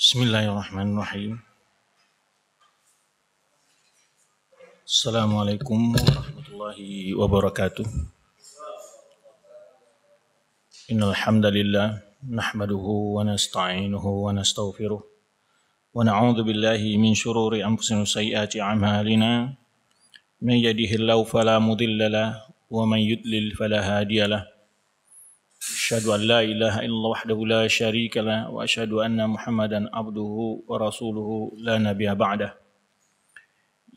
بسم الله الرحمن الرحيم السلام عليكم ورحمة الله وبركاته إن الحمد لله نحمده ونستعينه ونستغفره ونعوذ بالله من شرور أنفسنا وسيئات أعمالنا من يده الله فلا مضل له ومن يضلل فلا هادي له أشهد أن لا إله إلا الله وحده لا شريك له وأشهد أن محمدا عبده ورسوله لا نبي بعده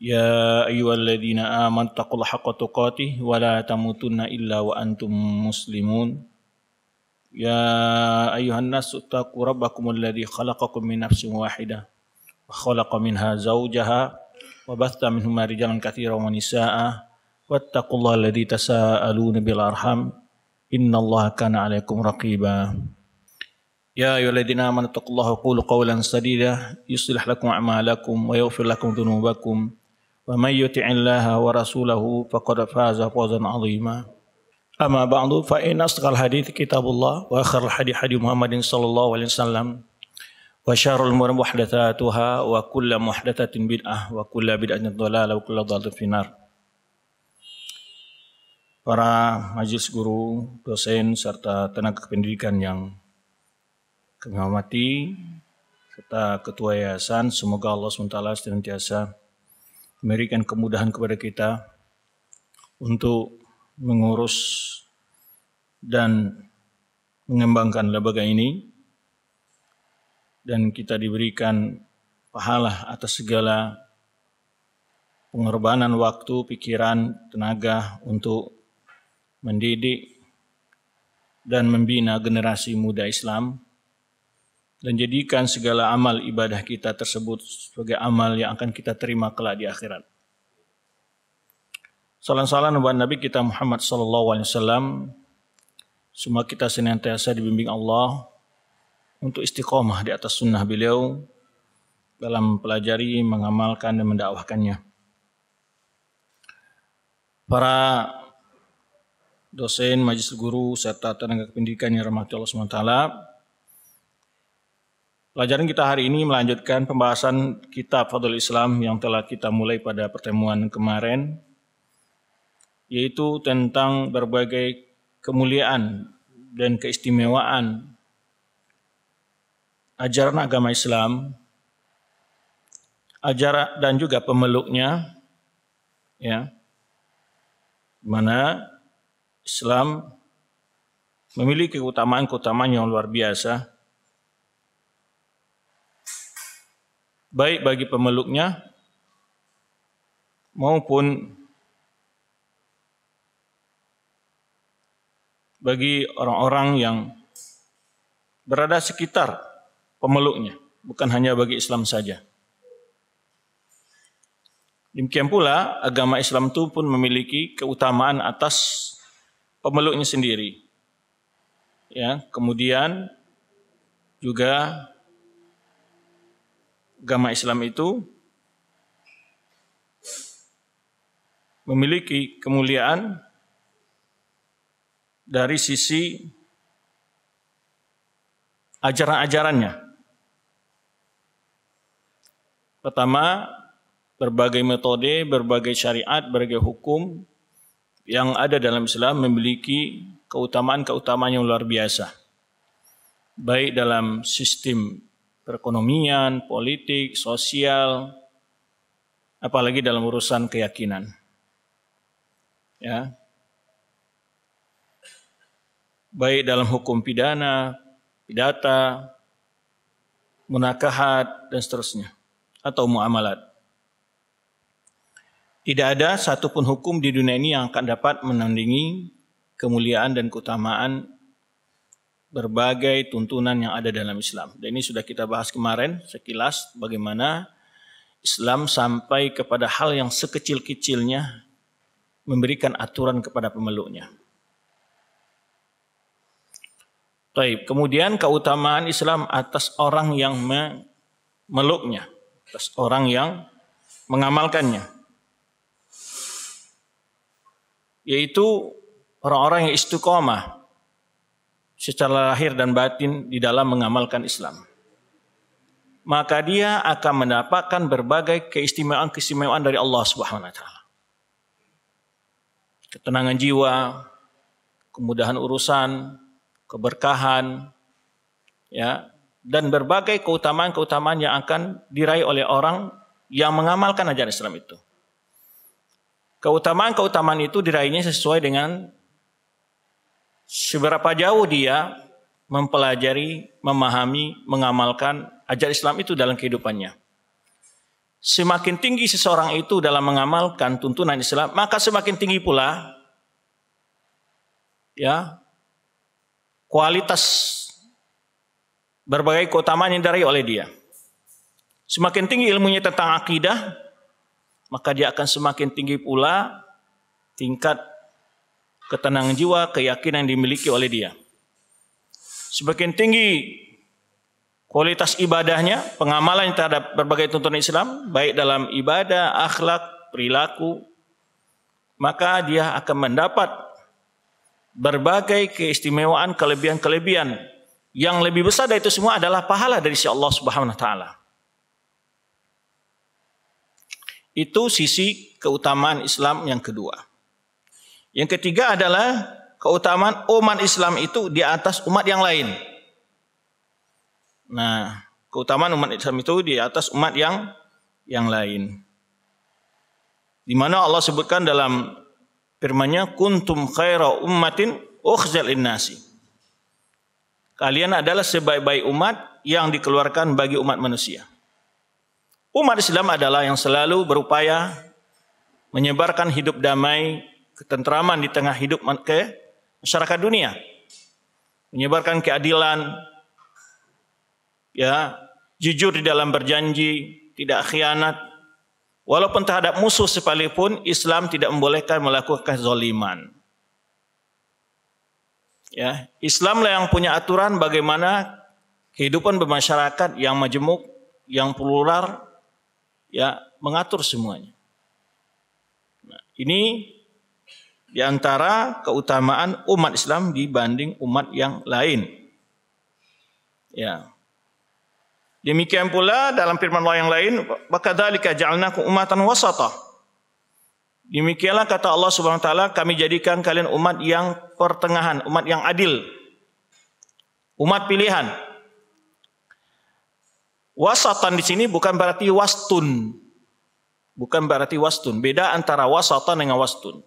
يا أيها الذين آمنوا اتقوا الله حق تقاته ولا تموتن إلا وأنتم مسلمون يا أيها الناس اتقوا ربكم الذي خلقكم من نفس واحدة وخلق منها زوجها وبث منهما رجالا كثيرا ونساء واتقوا الله الذي تساءلون بالأرحام إن الله كان عليكم رقيبا يا أيها الذين آمنوا اتقوا الله وقولوا قولا سديدا يصلح لكم أعمالكم ويغفر لكم ذنوبكم ومن يطع الله ورسوله فقد فاز فوزا عظيما أما بعد فإن أصدق الحديث كتاب الله وآخر الحديث حديث محمد صلى الله عليه وسلم وشر الأمور محدثاتها وكل محدثة بدعة وكل بدعة ضلالة وكل ضلالة في النار para majelis guru, dosen, serta tenaga pendidikan yang kami hormati, serta ketua yayasan, semoga Allah SWT senantiasa memberikan kemudahan kepada kita untuk mengurus dan mengembangkan lembaga ini dan kita diberikan pahala atas segala pengorbanan waktu, pikiran, tenaga untuk mendidik, dan membina generasi muda Islam, dan jadikan segala amal ibadah kita tersebut sebagai amal yang akan kita terima kelak di akhirat. Salam-salam buat Nabi kita Muhammad Sallallahu Alaihi Wasallam. Semua kita senantiasa dibimbing Allah untuk istiqomah di atas sunnah beliau dalam pelajari, mengamalkan, dan mendakwahkannya. Para dosen, majelis guru, serta tenaga pendidikan yang rahmati Allah SWT. Pelajaran kita hari ini melanjutkan pembahasan kitab Fadul Islam yang telah kita mulai pada pertemuan kemarin, yaitu tentang berbagai kemuliaan dan keistimewaan ajaran agama Islam, ajaran dan juga pemeluknya, ya, mana Islam memiliki keutamaan-keutamaan yang luar biasa. Baik bagi pemeluknya maupun bagi orang-orang yang berada sekitar pemeluknya, bukan hanya bagi Islam saja. Demikian pula agama Islam itu pun memiliki keutamaan atas pemeluknya sendiri. Ya, kemudian juga agama Islam itu memiliki kemuliaan dari sisi ajaran-ajarannya. Pertama, berbagai metode, berbagai syariat, berbagai hukum yang ada dalam Islam memiliki keutamaan-keutamaan yang luar biasa. Baik dalam sistem perekonomian, politik, sosial, apalagi dalam urusan keyakinan. Ya. Baik dalam hukum pidana, pidata, munakahat dan seterusnya atau muamalat. Tidak ada satupun hukum di dunia ini yang akan dapat menandingi kemuliaan dan keutamaan berbagai tuntunan yang ada dalam Islam. Dan ini sudah kita bahas kemarin sekilas bagaimana Islam sampai kepada hal yang sekecil-kecilnya memberikan aturan kepada pemeluknya. Baik, Kemudian keutamaan Islam atas orang yang memeluknya, atas orang yang mengamalkannya yaitu orang-orang yang istiqomah secara lahir dan batin di dalam mengamalkan Islam. Maka dia akan mendapatkan berbagai keistimewaan-keistimewaan dari Allah Subhanahu wa taala. Ketenangan jiwa, kemudahan urusan, keberkahan, ya, dan berbagai keutamaan-keutamaan yang akan diraih oleh orang yang mengamalkan ajaran Islam itu. Keutamaan-keutamaan itu diraihnya sesuai dengan seberapa jauh dia mempelajari, memahami, mengamalkan ajar Islam itu dalam kehidupannya. Semakin tinggi seseorang itu dalam mengamalkan tuntunan Islam, maka semakin tinggi pula ya kualitas berbagai keutamaan yang diraih oleh dia. Semakin tinggi ilmunya tentang akidah, maka dia akan semakin tinggi pula tingkat ketenangan jiwa, keyakinan yang dimiliki oleh dia. Semakin tinggi kualitas ibadahnya, pengamalan terhadap berbagai tuntunan Islam, baik dalam ibadah, akhlak, perilaku, maka dia akan mendapat berbagai keistimewaan, kelebihan-kelebihan yang lebih besar dari itu semua adalah pahala dari si Allah Subhanahu wa taala. Itu sisi keutamaan Islam yang kedua. Yang ketiga adalah keutamaan umat Islam itu di atas umat yang lain. Nah, keutamaan umat Islam itu di atas umat yang yang lain. Di mana Allah sebutkan dalam firman-Nya kuntum khaira ummatin ukhzal linnasi. Kalian adalah sebaik-baik umat yang dikeluarkan bagi umat manusia. Umat Islam adalah yang selalu berupaya menyebarkan hidup damai, ketentraman di tengah hidup ke masyarakat dunia. Menyebarkan keadilan, ya jujur di dalam berjanji, tidak khianat. Walaupun terhadap musuh sekalipun, Islam tidak membolehkan melakukan zoliman. Ya, Islamlah yang punya aturan bagaimana kehidupan bermasyarakat yang majemuk, yang plural, ya mengatur semuanya. Nah, ini di antara keutamaan umat Islam dibanding umat yang lain. Ya. Demikian pula dalam firman Allah yang lain, "Wa kadzalika ja'alnakum ummatan wasata." Demikianlah kata Allah Subhanahu wa taala, kami jadikan kalian umat yang pertengahan, umat yang adil. Umat pilihan. Wasatan di sini bukan berarti wastun. Bukan berarti wastun. Beda antara wasatan dengan wastun.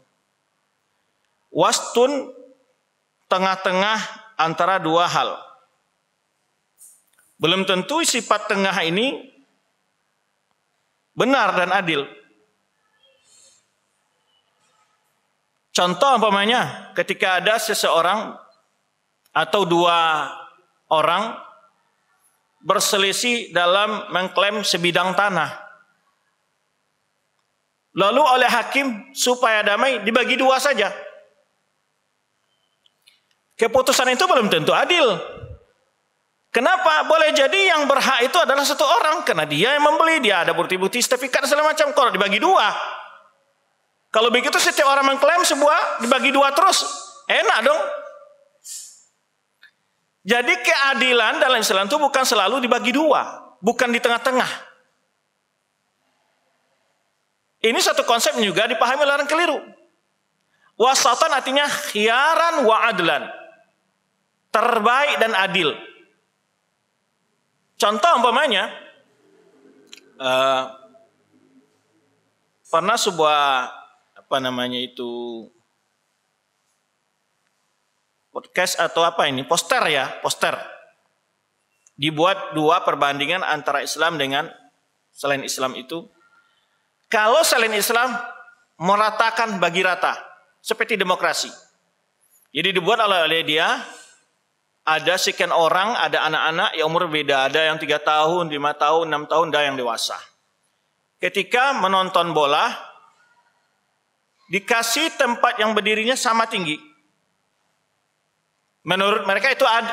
Wastun tengah-tengah antara dua hal. Belum tentu sifat tengah ini benar dan adil. Contoh umpamanya ketika ada seseorang atau dua orang berselisih dalam mengklaim sebidang tanah. Lalu oleh hakim supaya damai dibagi dua saja. Keputusan itu belum tentu adil. Kenapa? Boleh jadi yang berhak itu adalah satu orang. Karena dia yang membeli, dia ada bukti-bukti sertifikat segala macam. Kalau dibagi dua. Kalau begitu setiap orang mengklaim sebuah dibagi dua terus. Enak dong. Jadi keadilan dalam Islam itu bukan selalu dibagi dua, bukan di tengah-tengah. Ini satu konsep juga dipahami oleh orang keliru. Wasatan artinya khiaran wa adlan. Terbaik dan adil. Contoh umpamanya, uh, pernah sebuah apa namanya itu podcast atau apa ini poster ya poster dibuat dua perbandingan antara Islam dengan selain Islam itu kalau selain Islam meratakan bagi rata seperti demokrasi jadi dibuat oleh, oleh dia ada sekian orang, ada anak-anak yang umur beda, ada yang tiga tahun, lima tahun, enam tahun, ada yang dewasa. Ketika menonton bola, dikasih tempat yang berdirinya sama tinggi. Menurut mereka itu ad,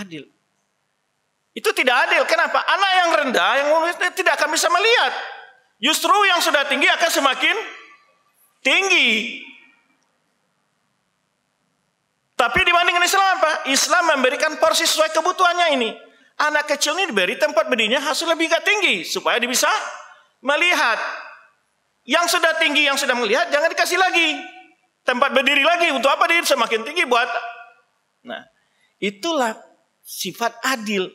adil. Itu tidak adil. Kenapa? Anak yang rendah, yang tidak akan bisa melihat. Justru yang sudah tinggi akan semakin tinggi. Tapi dibandingkan Islam apa? Islam memberikan porsi sesuai kebutuhannya ini. Anak kecil ini diberi tempat berdirinya hasil lebih gak tinggi. Supaya dia bisa melihat. Yang sudah tinggi, yang sudah melihat, jangan dikasih lagi. Tempat berdiri lagi. Untuk apa dia semakin tinggi? Buat Nah, itulah sifat adil.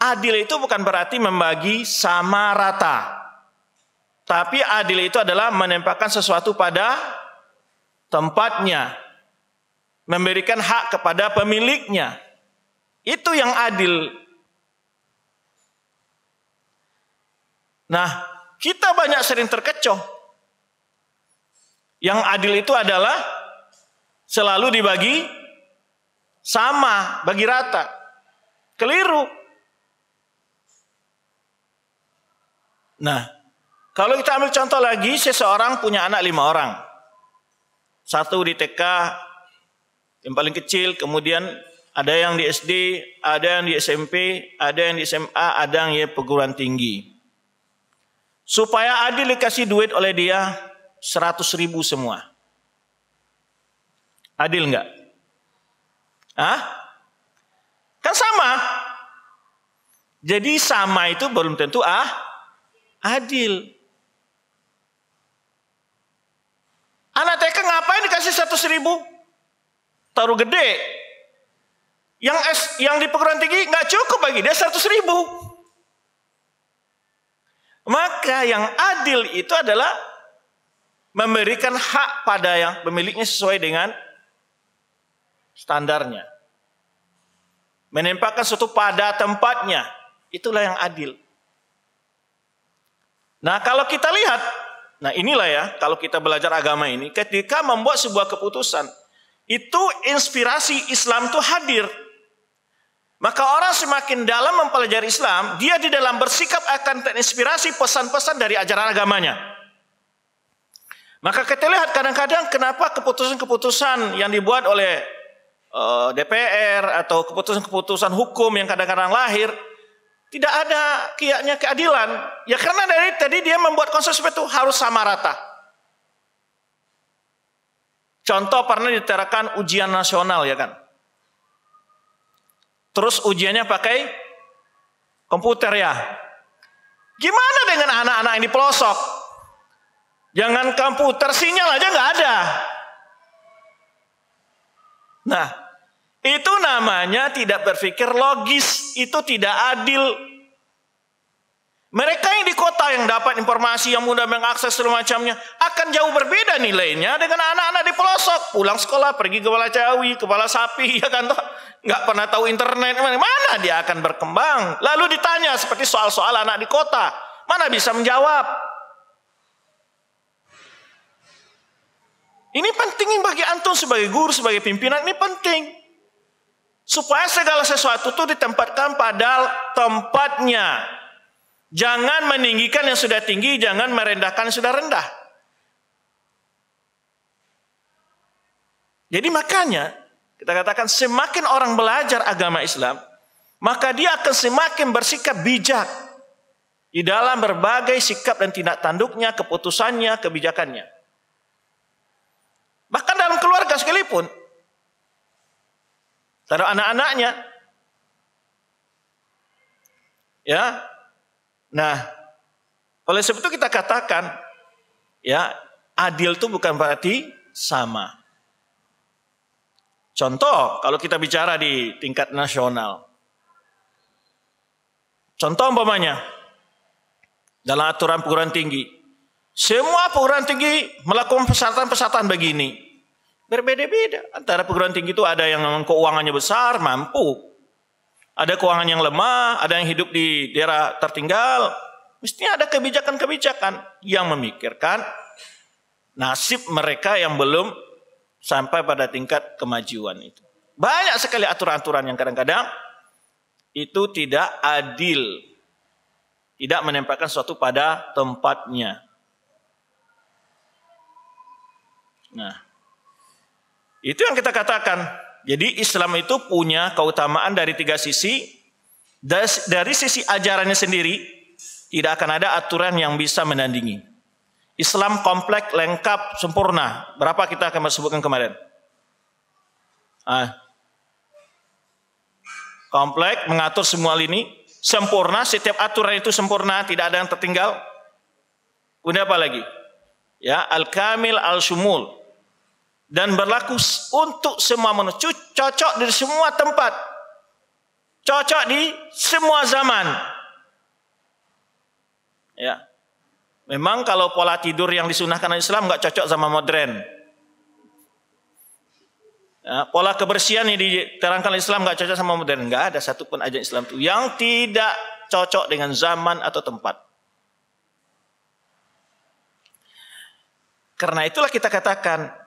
Adil itu bukan berarti membagi sama rata. Tapi adil itu adalah menempatkan sesuatu pada tempatnya. Memberikan hak kepada pemiliknya. Itu yang adil. Nah, kita banyak sering terkecoh. Yang adil itu adalah selalu dibagi sama, bagi rata. Keliru. Nah, kalau kita ambil contoh lagi, seseorang punya anak lima orang. Satu di TK, yang paling kecil, kemudian ada yang di SD, ada yang di SMP, ada yang di SMA, ada yang di perguruan tinggi. Supaya adil dikasih duit oleh dia, 100 ribu semua. Adil enggak? Hah? Kan sama. Jadi sama itu belum tentu ah adil. Anak TK ngapain dikasih 100 ribu? Taruh gede. Yang S, yang di perguruan tinggi nggak cukup bagi dia 100 ribu. Maka yang adil itu adalah memberikan hak pada yang pemiliknya sesuai dengan standarnya. Menempatkan sesuatu pada tempatnya. Itulah yang adil. Nah kalau kita lihat, nah inilah ya kalau kita belajar agama ini. Ketika membuat sebuah keputusan, itu inspirasi Islam itu hadir. Maka orang semakin dalam mempelajari Islam, dia di dalam bersikap akan terinspirasi pesan-pesan dari ajaran agamanya. Maka kita lihat kadang-kadang kenapa keputusan-keputusan yang dibuat oleh Eh, DPR atau keputusan-keputusan hukum yang kadang-kadang lahir tidak ada kiatnya keadilan. Ya karena dari tadi dia membuat konsep seperti itu harus sama rata. Contoh pernah diterakan ujian nasional ya kan. Terus ujiannya pakai komputer ya. Gimana dengan anak-anak yang di pelosok? Jangan komputer sinyal aja nggak ada. Nah, itu namanya tidak berpikir logis, itu tidak adil. Mereka yang di kota yang dapat informasi yang mudah mengakses segala macamnya akan jauh berbeda nilainya dengan anak-anak di pelosok. Pulang sekolah pergi ke kepala ke kepala sapi, ya kan toh nggak pernah tahu internet mana dia akan berkembang. Lalu ditanya seperti soal-soal anak di kota, mana bisa menjawab? Ini penting bagi antum sebagai guru, sebagai pimpinan, ini penting. Supaya segala sesuatu itu ditempatkan pada tempatnya. Jangan meninggikan yang sudah tinggi, jangan merendahkan yang sudah rendah. Jadi makanya kita katakan semakin orang belajar agama Islam, maka dia akan semakin bersikap bijak di dalam berbagai sikap dan tindak tanduknya, keputusannya, kebijakannya. Bahkan dalam keluarga sekalipun, terhadap anak-anaknya. Ya. Nah, oleh sebab itu kita katakan ya, adil itu bukan berarti sama. Contoh, kalau kita bicara di tingkat nasional. Contoh umpamanya, dalam aturan perguruan tinggi. Semua perguruan tinggi melakukan persyaratan-persyaratan begini. Berbeda-beda. Antara perguruan tinggi itu ada yang memang keuangannya besar, mampu. Ada keuangan yang lemah, ada yang hidup di daerah tertinggal. Mestinya ada kebijakan-kebijakan yang memikirkan nasib mereka yang belum sampai pada tingkat kemajuan itu. Banyak sekali aturan-aturan yang kadang-kadang itu tidak adil. Tidak menempatkan sesuatu pada tempatnya. Nah, itu yang kita katakan. Jadi Islam itu punya keutamaan dari tiga sisi. Dari sisi ajarannya sendiri, tidak akan ada aturan yang bisa menandingi. Islam komplek, lengkap, sempurna. Berapa kita akan sebutkan kemarin? Ah. Komplek, mengatur semua lini. Sempurna, setiap aturan itu sempurna, tidak ada yang tertinggal. Udah apa lagi? Ya, al-kamil al-sumul dan berlaku untuk semua manusia cocok di semua tempat cocok di semua zaman ya memang kalau pola tidur yang disunahkan Islam nggak cocok sama modern ya, pola kebersihan yang diterangkan Islam nggak cocok sama modern nggak ada satupun ajaran Islam itu yang tidak cocok dengan zaman atau tempat karena itulah kita katakan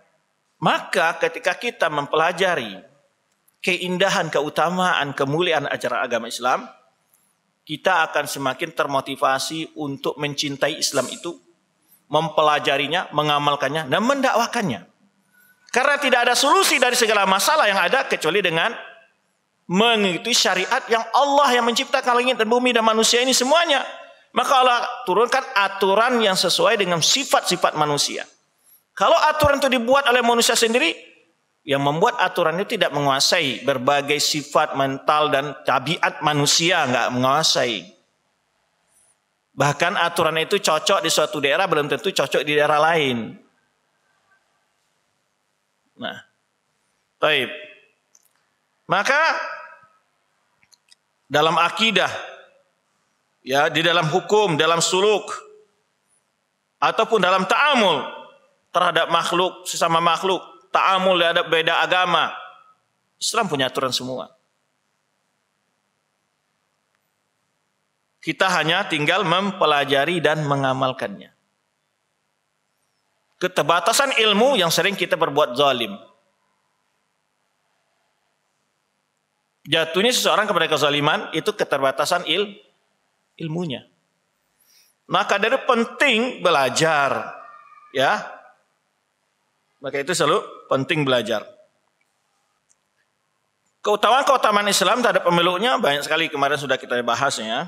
maka ketika kita mempelajari keindahan, keutamaan, kemuliaan ajaran agama Islam, kita akan semakin termotivasi untuk mencintai Islam itu, mempelajarinya, mengamalkannya, dan mendakwakannya. Karena tidak ada solusi dari segala masalah yang ada kecuali dengan mengikuti syariat yang Allah yang menciptakan langit dan bumi dan manusia ini semuanya. Maka Allah turunkan aturan yang sesuai dengan sifat-sifat manusia. Kalau aturan itu dibuat oleh manusia sendiri, yang membuat aturan itu tidak menguasai berbagai sifat mental dan tabiat manusia nggak menguasai. Bahkan aturan itu cocok di suatu daerah belum tentu cocok di daerah lain. Nah, baik. Maka dalam akidah, ya di dalam hukum, dalam suluk, ataupun dalam ta'amul, terhadap makhluk, sesama makhluk, ta'amul terhadap beda agama. Islam punya aturan semua. Kita hanya tinggal mempelajari dan mengamalkannya. Keterbatasan ilmu yang sering kita berbuat zalim. Jatuhnya seseorang kepada kezaliman itu keterbatasan il, ilmunya. Maka dari penting belajar ya maka itu selalu penting belajar. Keutamaan-keutamaan Islam terhadap pemeluknya banyak sekali kemarin sudah kita bahas ya.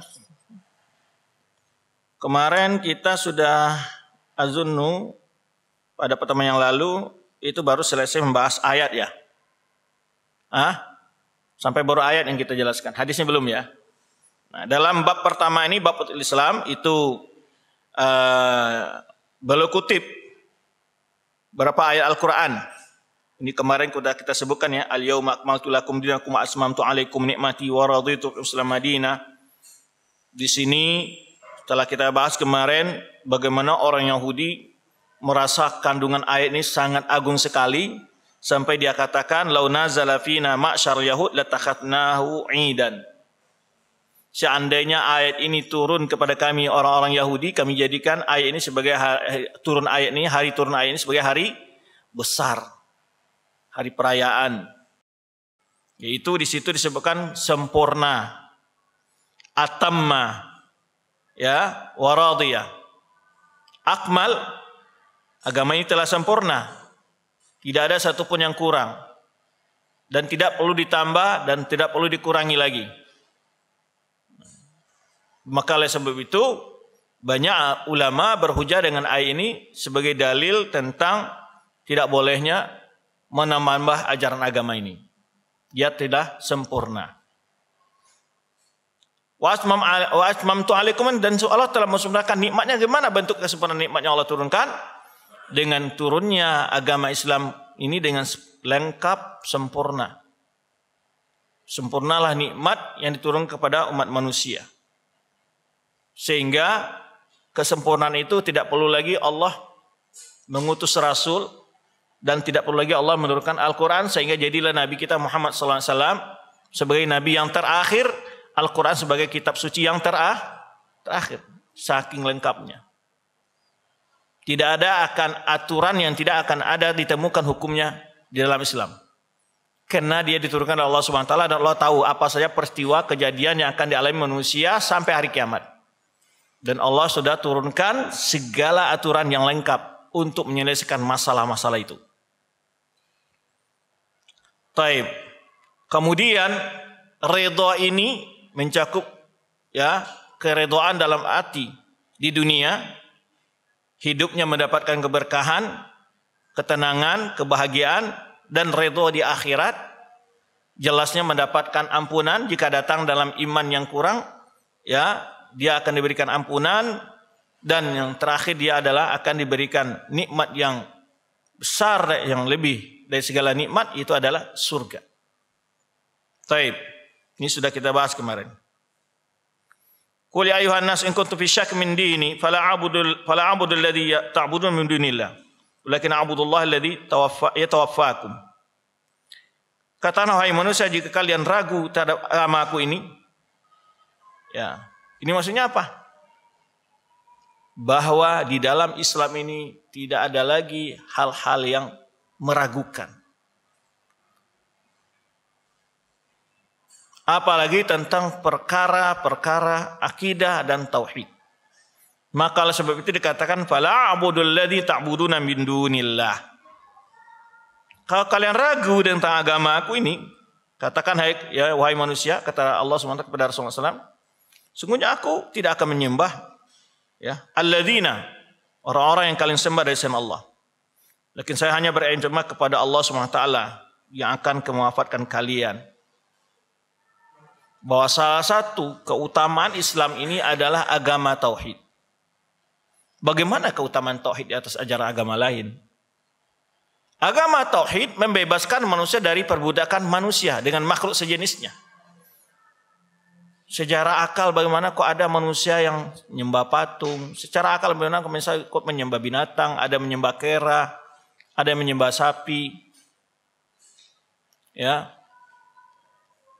Kemarin kita sudah azunnu pada pertemuan yang lalu itu baru selesai membahas ayat ya. Ah, sampai baru ayat yang kita jelaskan. Hadisnya belum ya. Nah, dalam bab pertama ini bab Islam itu uh, eh, belum kutip Berapa ayat Al-Quran? Ini kemarin sudah kita sebutkan ya. Al-yawma akmaltu lakum dinakum asmamtu alaikum nikmati wa raditu islam madinah. Di sini telah kita bahas kemarin bagaimana orang Yahudi merasa kandungan ayat ini sangat agung sekali sampai dia katakan launa zalafina ma'syar yahud latakhatnahu idan seandainya ayat ini turun kepada kami orang-orang Yahudi, kami jadikan ayat ini sebagai hari, turun ayat ini, hari turun ayat ini sebagai hari besar, hari perayaan. Yaitu di situ disebutkan sempurna, atamma, ya, waradiya. Akmal, agama ini telah sempurna. Tidak ada satupun yang kurang. Dan tidak perlu ditambah dan tidak perlu dikurangi lagi. Maka oleh sebab itu banyak ulama berhujah dengan ayat ini sebagai dalil tentang tidak bolehnya menambah ajaran agama ini. Dia tidak sempurna. Wasmam tu alaikum dan Allah telah mensempurnakan nikmatnya gimana bentuk kesempurnaan nikmatnya Allah turunkan? Dengan turunnya agama Islam ini dengan lengkap sempurna. Sempurnalah nikmat yang diturunkan kepada umat manusia. Sehingga kesempurnaan itu tidak perlu lagi Allah mengutus rasul dan tidak perlu lagi Allah menurunkan Al-Qur'an sehingga jadilah nabi kita Muhammad sallallahu alaihi wasallam sebagai nabi yang terakhir, Al-Qur'an sebagai kitab suci yang terah, terakhir saking lengkapnya. Tidak ada akan aturan yang tidak akan ada ditemukan hukumnya di dalam Islam. Karena dia diturunkan oleh Allah Subhanahu wa taala dan Allah tahu apa saja peristiwa kejadian yang akan dialami manusia sampai hari kiamat. Dan Allah sudah turunkan segala aturan yang lengkap untuk menyelesaikan masalah-masalah itu. Taib. Kemudian redha ini mencakup ya keredoan dalam hati di dunia, hidupnya mendapatkan keberkahan, ketenangan, kebahagiaan dan redha di akhirat jelasnya mendapatkan ampunan jika datang dalam iman yang kurang ya dia akan diberikan ampunan dan yang terakhir dia adalah akan diberikan nikmat yang besar yang lebih dari segala nikmat itu adalah surga. Taib. Ini sudah kita bahas kemarin. Qul ya ayuhan nas in kuntum fi syak min dini fala a'budu fala a'budu alladhi ta'budun min dunillah walakin a'budu Allah alladhi tawaffa yatawaffakum. Kata wahai manusia jika kalian ragu terhadap agama ini ya ini maksudnya apa? Bahwa di dalam Islam ini tidak ada lagi hal-hal yang meragukan. Apalagi tentang perkara-perkara akidah dan tauhid. Maka oleh sebab itu dikatakan fala abudul ladzi ta'buduna min dunillah. Kalau kalian ragu tentang agama aku ini, katakan hai ya wahai manusia, kata Allah SWT kepada Rasulullah SAW, Sungguhnya aku tidak akan menyembah ya alladzina orang-orang yang kalian sembah dari selain Allah. Lakin saya hanya berintimah kepada Allah SWT yang akan kemuafatkan kalian. Bahwa salah satu keutamaan Islam ini adalah agama tauhid. Bagaimana keutamaan tauhid di atas ajaran agama lain? Agama tauhid membebaskan manusia dari perbudakan manusia dengan makhluk sejenisnya. Sejarah akal bagaimana kok ada manusia yang menyembah patung. Secara akal bagaimana kok misalnya kok menyembah binatang, ada menyembah kera, ada menyembah sapi. Ya.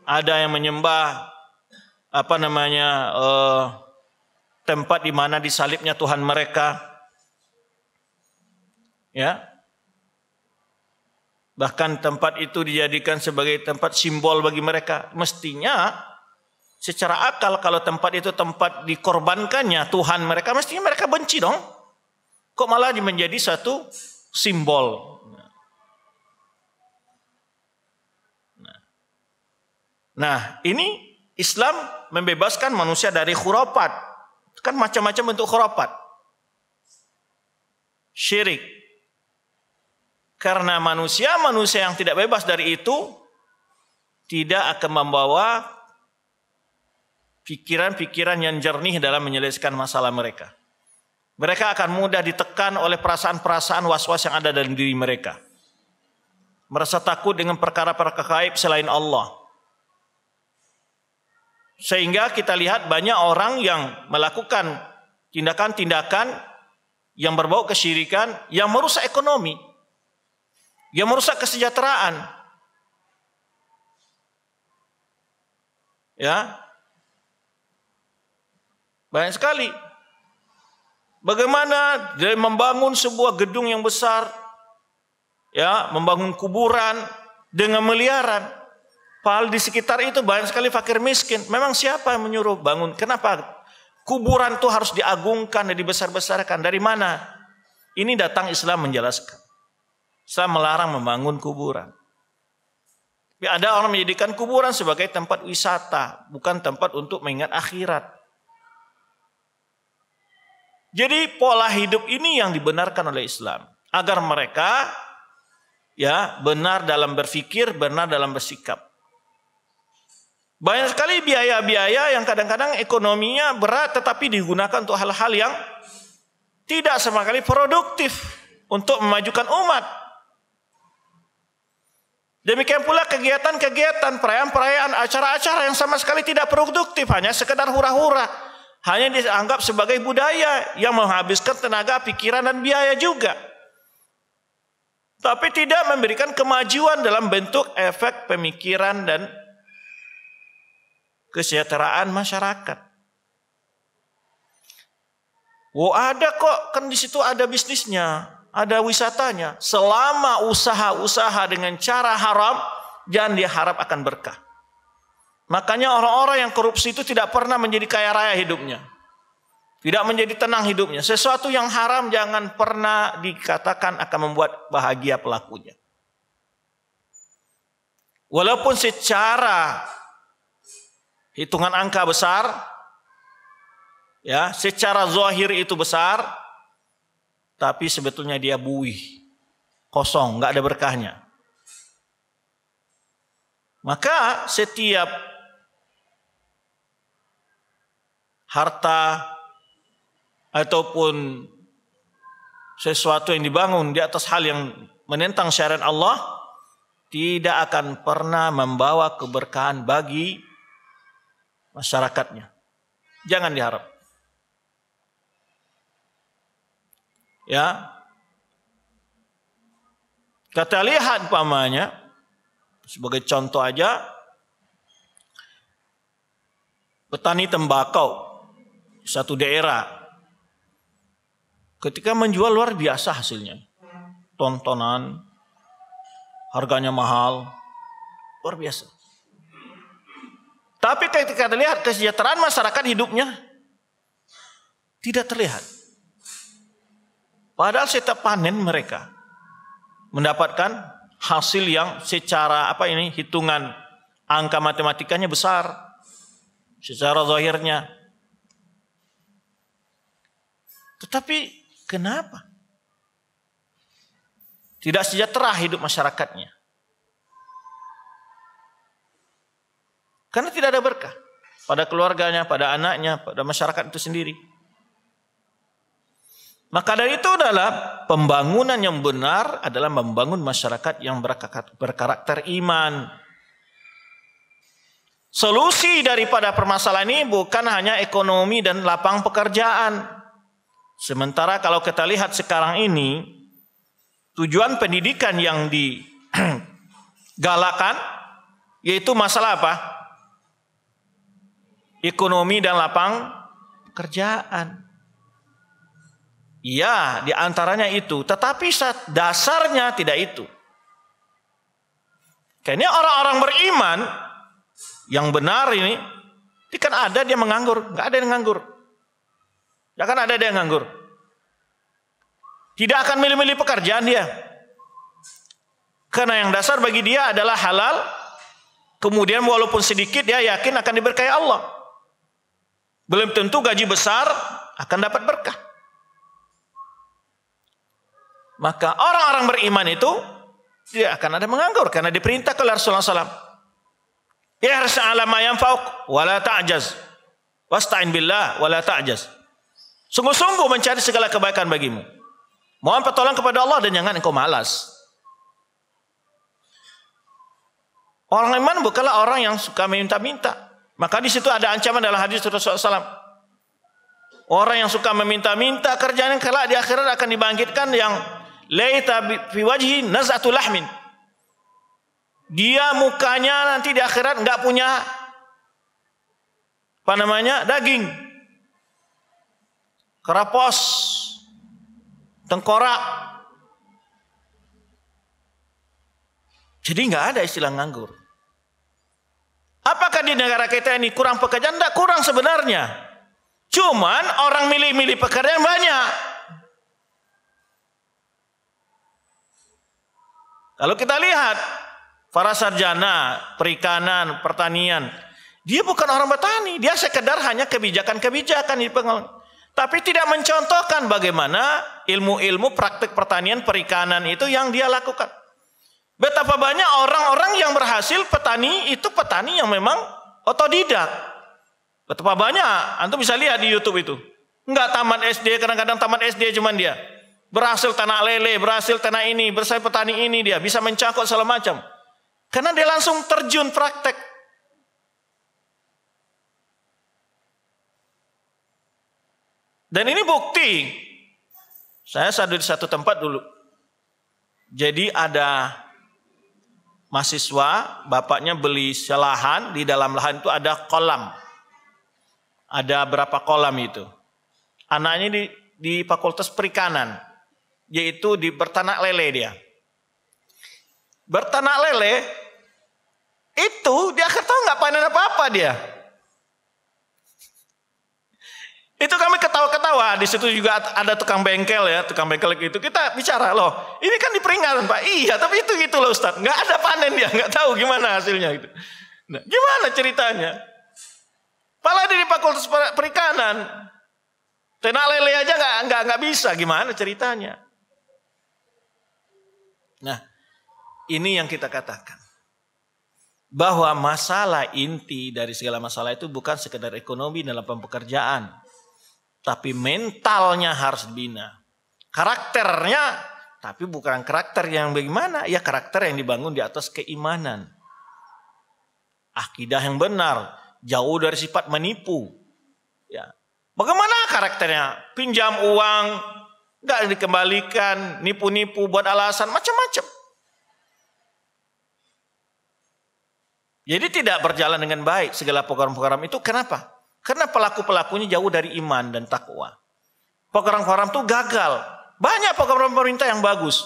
Ada yang menyembah apa namanya eh, tempat di mana disalibnya Tuhan mereka. Ya. Bahkan tempat itu dijadikan sebagai tempat simbol bagi mereka. Mestinya secara akal kalau tempat itu tempat dikorbankannya Tuhan mereka mestinya mereka benci dong kok malah menjadi satu simbol nah, ini Islam membebaskan manusia dari khurafat kan macam-macam bentuk khurafat syirik karena manusia manusia yang tidak bebas dari itu tidak akan membawa pikiran-pikiran yang jernih dalam menyelesaikan masalah mereka. Mereka akan mudah ditekan oleh perasaan-perasaan was-was yang ada dalam diri mereka. Merasa takut dengan perkara-perkara gaib selain Allah. Sehingga kita lihat banyak orang yang melakukan tindakan-tindakan yang berbau kesyirikan, yang merusak ekonomi, yang merusak kesejahteraan. Ya, banyak sekali. Bagaimana dari membangun sebuah gedung yang besar, ya, membangun kuburan dengan meliaran. Padahal di sekitar itu banyak sekali fakir miskin. Memang siapa yang menyuruh bangun? Kenapa kuburan itu harus diagungkan dan dibesar-besarkan? Dari mana? Ini datang Islam menjelaskan. Islam melarang membangun kuburan. Tapi ada orang menjadikan kuburan sebagai tempat wisata, bukan tempat untuk mengingat akhirat. Jadi pola hidup ini yang dibenarkan oleh Islam agar mereka ya benar dalam berpikir, benar dalam bersikap. Banyak sekali biaya-biaya yang kadang-kadang ekonominya berat tetapi digunakan untuk hal-hal yang tidak sama sekali produktif untuk memajukan umat. Demikian pula kegiatan-kegiatan, perayaan-perayaan, acara-acara yang sama sekali tidak produktif, hanya sekedar hura-hura hanya dianggap sebagai budaya yang menghabiskan tenaga, pikiran dan biaya juga. Tapi tidak memberikan kemajuan dalam bentuk efek pemikiran dan kesejahteraan masyarakat. Wo ada kok, kan di situ ada bisnisnya, ada wisatanya. Selama usaha-usaha dengan cara haram, jangan diharap akan berkah. Makanya orang-orang yang korupsi itu tidak pernah menjadi kaya raya hidupnya. Tidak menjadi tenang hidupnya. Sesuatu yang haram jangan pernah dikatakan akan membuat bahagia pelakunya. Walaupun secara hitungan angka besar, ya, secara zahir itu besar, tapi sebetulnya dia buih, kosong, nggak ada berkahnya. Maka setiap harta ataupun sesuatu yang dibangun di atas hal yang menentang syariat Allah tidak akan pernah membawa keberkahan bagi masyarakatnya. Jangan diharap. Ya. Kata lihat pamannya sebagai contoh aja petani tembakau satu daerah. Ketika menjual luar biasa hasilnya. Tontonan, harganya mahal, luar biasa. Tapi ketika terlihat kesejahteraan masyarakat hidupnya tidak terlihat. Padahal setiap panen mereka mendapatkan hasil yang secara apa ini hitungan angka matematikanya besar secara zahirnya Tetapi kenapa? Tidak sejahtera hidup masyarakatnya. Karena tidak ada berkah pada keluarganya, pada anaknya, pada masyarakat itu sendiri. Maka dari itu adalah pembangunan yang benar adalah membangun masyarakat yang berkarakter iman. Solusi daripada permasalahan ini bukan hanya ekonomi dan lapang pekerjaan. Sementara kalau kita lihat sekarang ini tujuan pendidikan yang digalakan yaitu masalah apa? Ekonomi dan lapang kerjaan. Iya, diantaranya itu. Tetapi dasarnya tidak itu. Kayaknya orang-orang beriman yang benar ini, ini kan ada dia menganggur, nggak ada yang menganggur. Ya kan ada yang nganggur. Tidak akan milih-milih pekerjaan dia. Karena yang dasar bagi dia adalah halal. Kemudian walaupun sedikit dia yakin akan diberkahi Allah. Belum tentu gaji besar akan dapat berkah. Maka orang-orang beriman itu tidak akan ada menganggur karena diperintah oleh Rasulullah SAW. ya ala ma fauk walata ajaz, ta'jaz. Wasta'in billah walata ajaz. ta'jaz. Sungguh-sungguh mencari segala kebaikan bagimu. Mohon pertolongan kepada Allah dan jangan engkau malas. Orang iman bukanlah orang yang suka meminta-minta. Maka di situ ada ancaman dalam hadis Rasulullah SAW. Orang yang suka meminta-minta kerjaan yang kelak di akhirat akan dibangkitkan yang leita fi wajhi nazatul lahmin. Dia mukanya nanti di akhirat nggak punya apa namanya daging kerapos, tengkorak. Jadi nggak ada istilah nganggur. Apakah di negara kita ini kurang pekerjaan? Tidak kurang sebenarnya. Cuman orang milih-milih pekerjaan banyak. Kalau kita lihat para sarjana perikanan, pertanian, dia bukan orang petani, dia sekedar hanya kebijakan-kebijakan di tapi tidak mencontohkan bagaimana ilmu-ilmu praktik pertanian perikanan itu yang dia lakukan. Betapa banyak orang-orang yang berhasil petani itu petani yang memang otodidak. Betapa banyak, Anda bisa lihat di YouTube itu. Enggak tamat SD, kadang-kadang tamat SD cuman dia. Berhasil tanah lele, berhasil tanah ini, berhasil petani ini dia. Bisa mencakup segala macam. Karena dia langsung terjun praktek. Dan ini bukti. Saya sadar di satu tempat dulu. Jadi ada mahasiswa, bapaknya beli selahan di dalam lahan itu ada kolam. Ada berapa kolam itu. Anaknya di, di fakultas perikanan, yaitu di bertanak lele dia. Bertanak lele, itu dia akan tahu nggak panen apa-apa dia. Itu kami ketawa-ketawa. Di situ juga ada tukang bengkel ya, tukang bengkel gitu Kita bicara loh, ini kan diperingatan Pak. Iya, tapi itu gitu loh Ustaz. Nggak ada panen dia, nggak tahu gimana hasilnya gitu. Nah, gimana ceritanya? Pala di Fakultas Perikanan, tenak lele aja nggak nggak nggak bisa. Gimana ceritanya? Nah, ini yang kita katakan bahwa masalah inti dari segala masalah itu bukan sekedar ekonomi dalam pekerjaan, tapi mentalnya harus dibina. Karakternya, tapi bukan karakter yang bagaimana, ya karakter yang dibangun di atas keimanan. Akidah yang benar, jauh dari sifat menipu. Ya. Bagaimana karakternya? Pinjam uang, gak dikembalikan, nipu-nipu buat alasan macam-macam. Jadi tidak berjalan dengan baik segala program-program itu. Kenapa? Karena pelaku-pelakunya jauh dari iman dan takwa. Program-program itu gagal. Banyak program pemerintah yang bagus.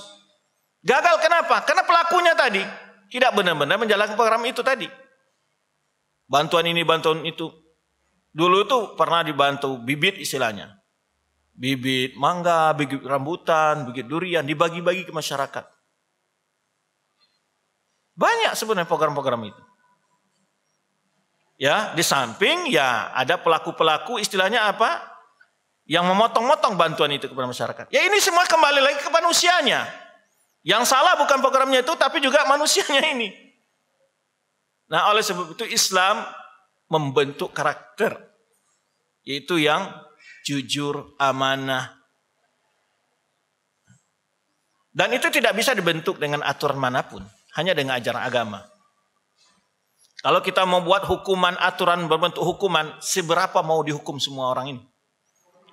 Gagal kenapa? Karena pelakunya tadi tidak benar-benar menjalankan program itu tadi. Bantuan ini, bantuan itu. Dulu itu pernah dibantu bibit istilahnya. Bibit mangga, bibit rambutan, bibit durian dibagi-bagi ke masyarakat. Banyak sebenarnya program-program itu. Ya, di samping ya ada pelaku-pelaku istilahnya apa? Yang memotong-motong bantuan itu kepada masyarakat. Ya ini semua kembali lagi ke manusianya. Yang salah bukan programnya itu tapi juga manusianya ini. Nah, oleh sebab itu Islam membentuk karakter yaitu yang jujur, amanah. Dan itu tidak bisa dibentuk dengan aturan manapun, hanya dengan ajaran agama. Kalau kita membuat hukuman, aturan berbentuk hukuman, seberapa mau dihukum semua orang ini?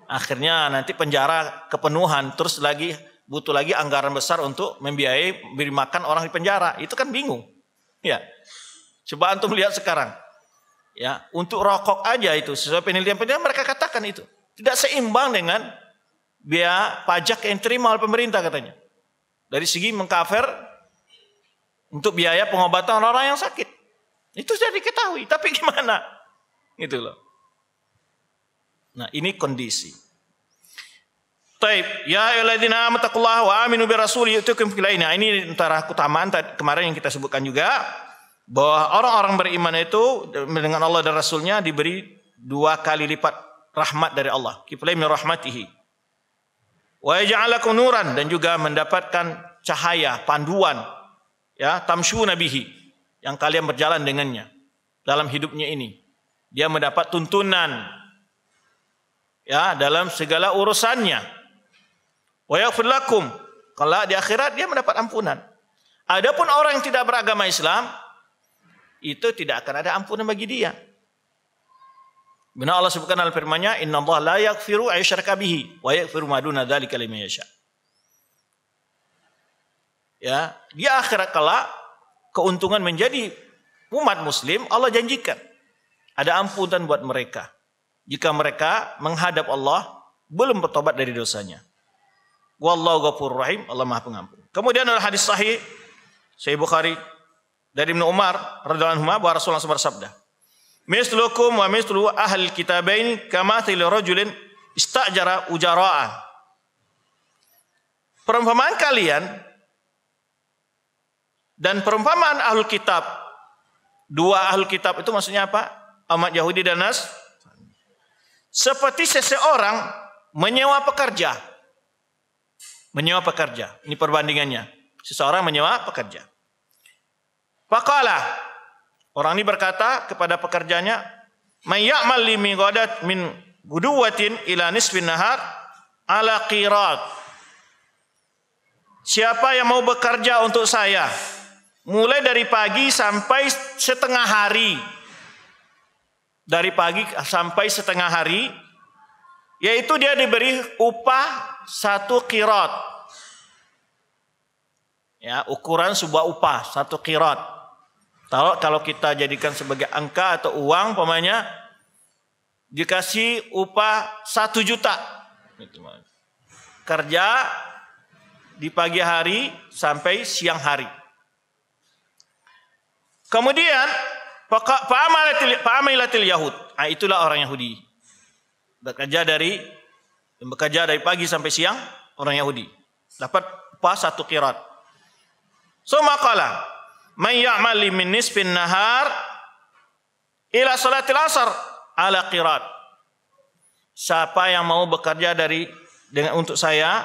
Akhirnya nanti penjara kepenuhan, terus lagi butuh lagi anggaran besar untuk membiayai beri makan orang di penjara. Itu kan bingung. Ya. Coba antum lihat sekarang. Ya, untuk rokok aja itu sesuai penelitian penelitian mereka katakan itu tidak seimbang dengan biaya pajak yang terima oleh pemerintah katanya. Dari segi mengcover untuk biaya pengobatan orang-orang yang sakit. Itu sudah diketahui, tapi gimana? Gitu loh. Nah, ini kondisi. Taib, ya ayyuhalladzina amatakullaha wa aminu bi rasuli yutukum filaina. Ini antara keutamaan kemarin yang kita sebutkan juga bahwa orang-orang beriman itu dengan Allah dan Rasulnya diberi dua kali lipat rahmat dari Allah. Kiflai min rahmatihi. Wa yaj'alakum nuran dan juga mendapatkan cahaya, panduan ya, tamshu nabihi yang kalian berjalan dengannya dalam hidupnya ini. Dia mendapat tuntunan ya dalam segala urusannya. Wa yaghfir lakum. Kalau di akhirat dia mendapat ampunan. Adapun orang yang tidak beragama Islam itu tidak akan ada ampunan bagi dia. bina Allah sebutkan dalam firman-Nya, "Inna Allah la yaghfiru ayyushraka bihi wa yaghfiru ma duna dzalika liman yasha." Ya, di akhirat kelak keuntungan menjadi umat muslim, Allah janjikan. Ada ampunan buat mereka. Jika mereka menghadap Allah, belum bertobat dari dosanya. Wallahu ghafur rahim, Allah Maha Pengampun. Kemudian ada hadis sahih Sahih Bukhari dari Ibnu Umar radhiyallahu anhu bahwa Rasulullah SAW bersabda, "Mislukum wa mislu ahl kitabain kama rajulin istajara ujara'a." Perumpamaan kalian dan perumpamaan ahlul kitab, dua ahlul kitab itu maksudnya apa? Amat Yahudi dan Nas. Seperti seseorang menyewa pekerja. Menyewa pekerja. Ini perbandingannya. Seseorang menyewa pekerja. Pakala. Orang ini berkata kepada pekerjanya, Mayakmal li migodat min guduwatin ila nisfin nahar ala qirat." Siapa yang mau bekerja untuk saya mulai dari pagi sampai setengah hari. Dari pagi sampai setengah hari, yaitu dia diberi upah satu kirot. Ya, ukuran sebuah upah satu kirot. Kalau kalau kita jadikan sebagai angka atau uang, pemainnya dikasih upah satu juta. Kerja di pagi hari sampai siang hari. Kemudian fa'amilatil fa'amilatil yahud. Nah, itulah orang Yahudi. Bekerja dari bekerja dari pagi sampai siang orang Yahudi. Dapat pas satu kirat. So makalah man ya'mal min nisfin nahar ila salatil asar ala kirat. Siapa yang mau bekerja dari dengan untuk saya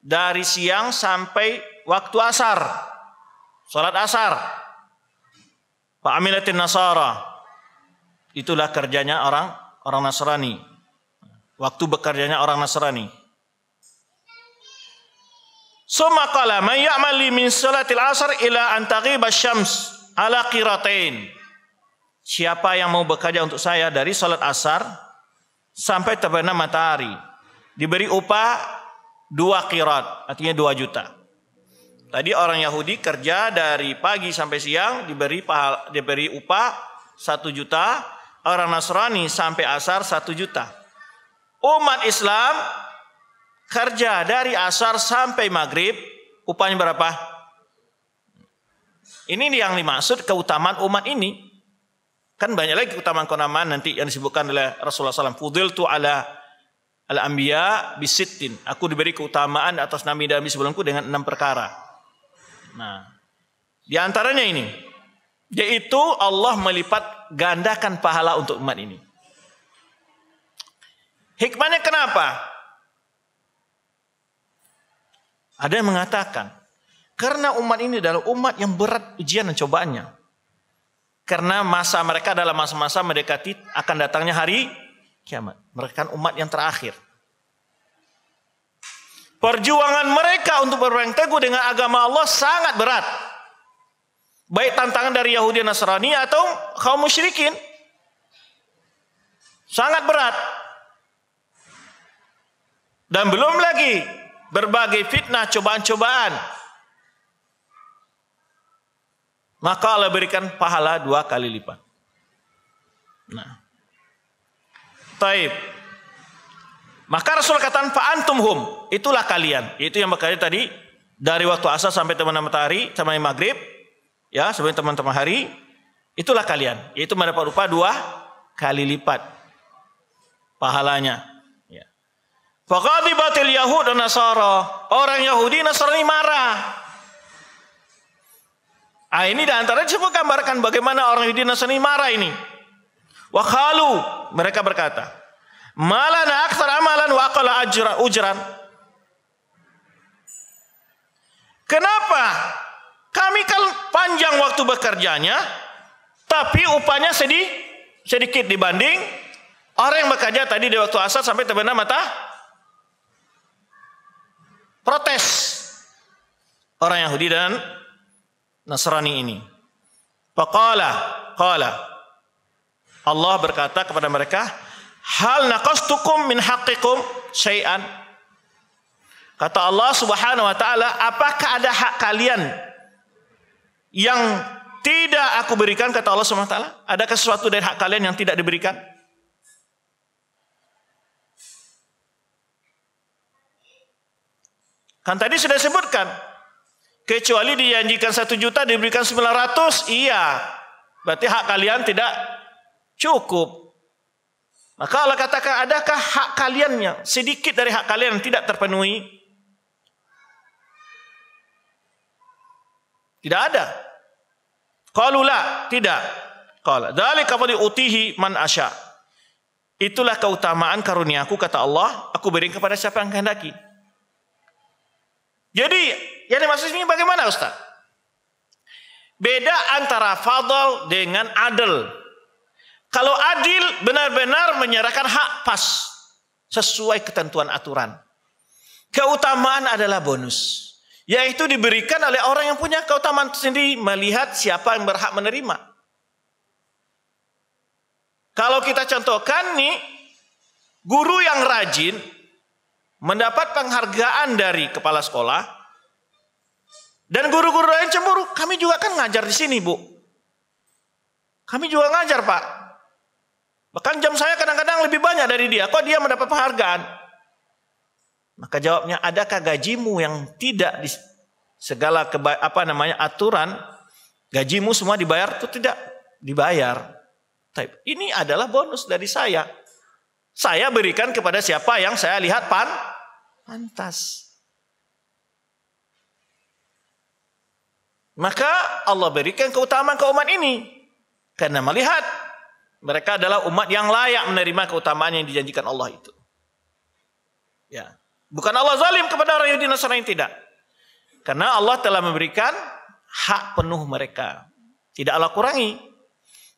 dari siang sampai waktu asar. Salat asar Fa'amilatin nasara. Itulah kerjanya orang orang Nasrani. Waktu bekerjanya orang Nasrani. Suma qala man ya'mali min salatil asr ila an taghiba syams ala qiratain. Siapa yang mau bekerja untuk saya dari salat asar sampai terbenam matahari, diberi upah dua kirat, artinya dua juta. Tadi orang Yahudi kerja dari pagi sampai siang diberi pahala, diberi upah satu juta, orang Nasrani sampai asar satu juta. Umat Islam kerja dari asar sampai maghrib upahnya berapa? Ini yang dimaksud keutamaan umat ini. Kan banyak lagi keutamaan-keutamaan nanti yang disebutkan oleh Rasulullah SAW. Fudil tu ala al-anbiya bisittin. Aku diberi keutamaan atas nabi-nabi sebelumku dengan enam perkara. Nah, di antaranya ini yaitu Allah melipat gandakan pahala untuk umat ini. Hikmahnya kenapa? Ada yang mengatakan karena umat ini adalah umat yang berat ujian dan cobaannya. Karena masa mereka adalah masa-masa mendekati akan datangnya hari kiamat. Mereka kan umat yang terakhir. Perjuangan mereka untuk berpegang teguh dengan agama Allah sangat berat. Baik tantangan dari Yahudi Nasrani atau kaum musyrikin. Sangat berat. Dan belum lagi berbagai fitnah, cobaan-cobaan. Maka Allah berikan pahala dua kali lipat. Nah. Taib. Maka Rasul katakan fa'antum hum. Itulah kalian. Itu yang berkali tadi. Dari waktu asar sampai teman-teman matahari. Sampai maghrib. Ya sebelum teman-teman hari. Itulah kalian. Yaitu mendapat rupa dua kali lipat. Pahalanya. Ya. Faqadibatil Yahud dan Nasara. Orang Yahudi Nasrani marah. Ah ini diantara coba gambarkan bagaimana orang Yahudi Nasrani marah ini. Wakalu mereka berkata, Malana akthar amalan wa aqala ajra ujran. Kenapa? Kami kan panjang waktu bekerjanya, tapi upahnya sedih, sedikit dibanding orang yang bekerja tadi di waktu asar sampai terbenam mata protes orang Yahudi dan Nasrani ini. Faqala, qala. Allah berkata kepada mereka, Hal naqastukum min haqqikum syai'an? Kata Allah Subhanahu wa taala, apakah ada hak kalian yang tidak aku berikan kata Allah Subhanahu wa taala? Adakah sesuatu dari hak kalian yang tidak diberikan? Kan tadi sudah sebutkan kecuali dijanjikan satu juta diberikan 900 iya berarti hak kalian tidak cukup maka Allah katakan, adakah hak kaliannya? Sedikit dari hak kalian tidak terpenuhi. Tidak ada. Qalula, tidak. Qala, dzalika fadli utihi man asya. Itulah keutamaan karuniaku kata Allah, aku berikan kepada siapa yang kehendaki. Jadi, yang dimaksud ini bagaimana Ustaz? Beda antara fadl dengan adl. Kalau adil benar-benar menyerahkan hak pas sesuai ketentuan aturan. Keutamaan adalah bonus yaitu diberikan oleh orang yang punya keutamaan sendiri melihat siapa yang berhak menerima. Kalau kita contohkan nih guru yang rajin mendapat penghargaan dari kepala sekolah dan guru-guru lain cemburu, kami juga kan ngajar di sini, Bu. Kami juga ngajar, Pak. Bahkan jam saya kadang-kadang lebih banyak dari dia. Kok dia mendapat penghargaan? Maka jawabnya, adakah gajimu yang tidak di segala keba, apa namanya aturan gajimu semua dibayar itu tidak dibayar. Ini adalah bonus dari saya. Saya berikan kepada siapa yang saya lihat pan pantas. Maka Allah berikan keutamaan ke umat ini karena melihat mereka adalah umat yang layak menerima keutamaan yang dijanjikan Allah itu. Ya. Bukan Allah zalim kepada orang Yahudi Nasrani tidak. Karena Allah telah memberikan hak penuh mereka. Tidak Allah kurangi.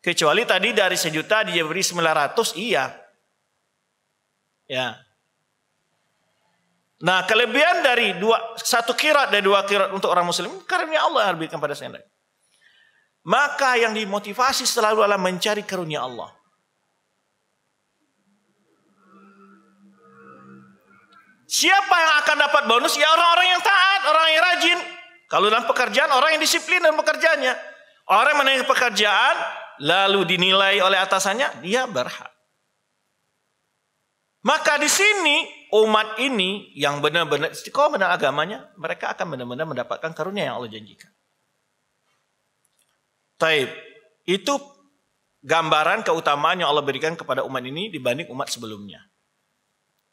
Kecuali tadi dari sejuta dia beri 900, iya. Ya. Nah kelebihan dari dua, satu kirat dari dua kirat untuk orang muslim, karena Allah yang berikan pada saya. Maka yang dimotivasi selalu adalah mencari karunia Allah. Siapa yang akan dapat bonus? Ya orang-orang yang taat, orang yang rajin. Kalau dalam pekerjaan, orang yang disiplin dalam pekerjaannya. Orang yang menaiki pekerjaan, lalu dinilai oleh atasannya, dia berhak. Maka di sini umat ini yang benar-benar istiqomah dalam agamanya, mereka akan benar-benar mendapatkan karunia yang Allah janjikan. Taib. Itu gambaran keutamaan yang Allah berikan kepada umat ini dibanding umat sebelumnya.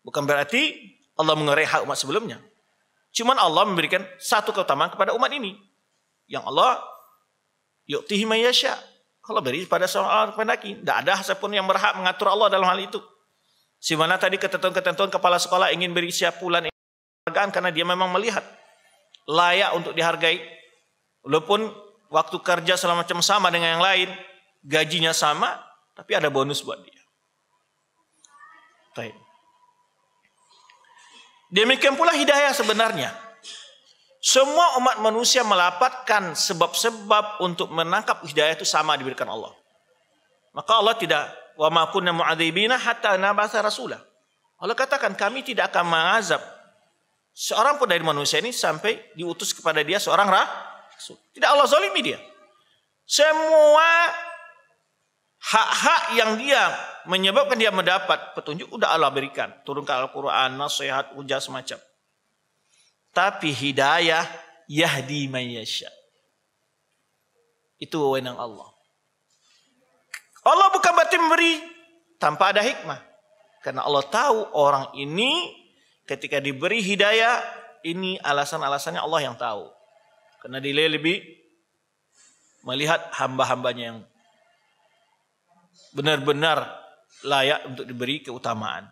Bukan berarti Allah mengerai hak umat sebelumnya. Cuman Allah memberikan satu keutamaan kepada umat ini. Yang Allah yuktihi mayasya. Kalau beri pada seorang pendaki. Tidak ada siapun yang berhak mengatur Allah dalam hal itu. Simana tadi ketentuan-ketentuan kepala sekolah ingin beri siap bulan ini. karena dia memang melihat layak untuk dihargai. Walaupun waktu kerja selama macam sama dengan yang lain, gajinya sama, tapi ada bonus buat dia. Baik. Demikian pula hidayah sebenarnya. Semua umat manusia melapatkan sebab-sebab untuk menangkap hidayah itu sama diberikan Allah. Maka Allah tidak wa ma kunna mu'adzibina hatta nabasa rasulah. Allah katakan kami tidak akan mengazab seorang pun dari manusia ini sampai diutus kepada dia seorang rah tidak Allah zalimi dia. Semua hak-hak yang dia menyebabkan dia mendapat petunjuk udah Allah berikan. Turun ke Al-Quran, nasihat, ujar semacam. Tapi hidayah yahdi mayasya. Itu wewenang Allah. Allah bukan berarti memberi tanpa ada hikmah. Karena Allah tahu orang ini ketika diberi hidayah, ini alasan-alasannya Allah yang tahu. Karena dia lebih melihat hamba-hambanya yang benar-benar layak untuk diberi keutamaan.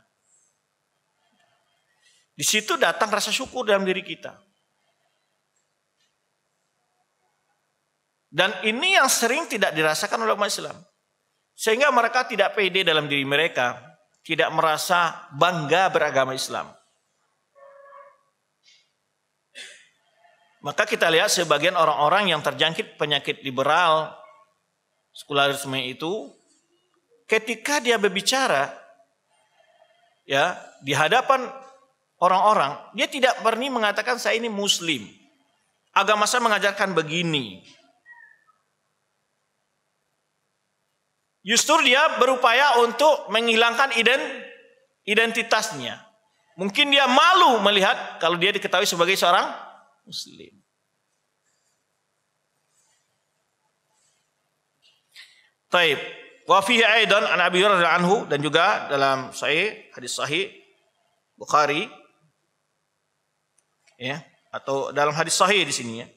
Di situ datang rasa syukur dalam diri kita. Dan ini yang sering tidak dirasakan oleh umat Islam. Sehingga mereka tidak pede dalam diri mereka, tidak merasa bangga beragama Islam. Maka kita lihat sebagian orang-orang yang terjangkit penyakit liberal sekularisme itu ketika dia berbicara ya di hadapan orang-orang dia tidak pernah mengatakan saya ini muslim. Agama saya mengajarkan begini. Justru dia berupaya untuk menghilangkan identitasnya. Mungkin dia malu melihat kalau dia diketahui sebagai seorang muslim. Taib. Wa fihi aidan an Abi Hurairah anhu dan juga dalam sahih hadis sahih Bukhari ya atau dalam hadis sahih di sini ya.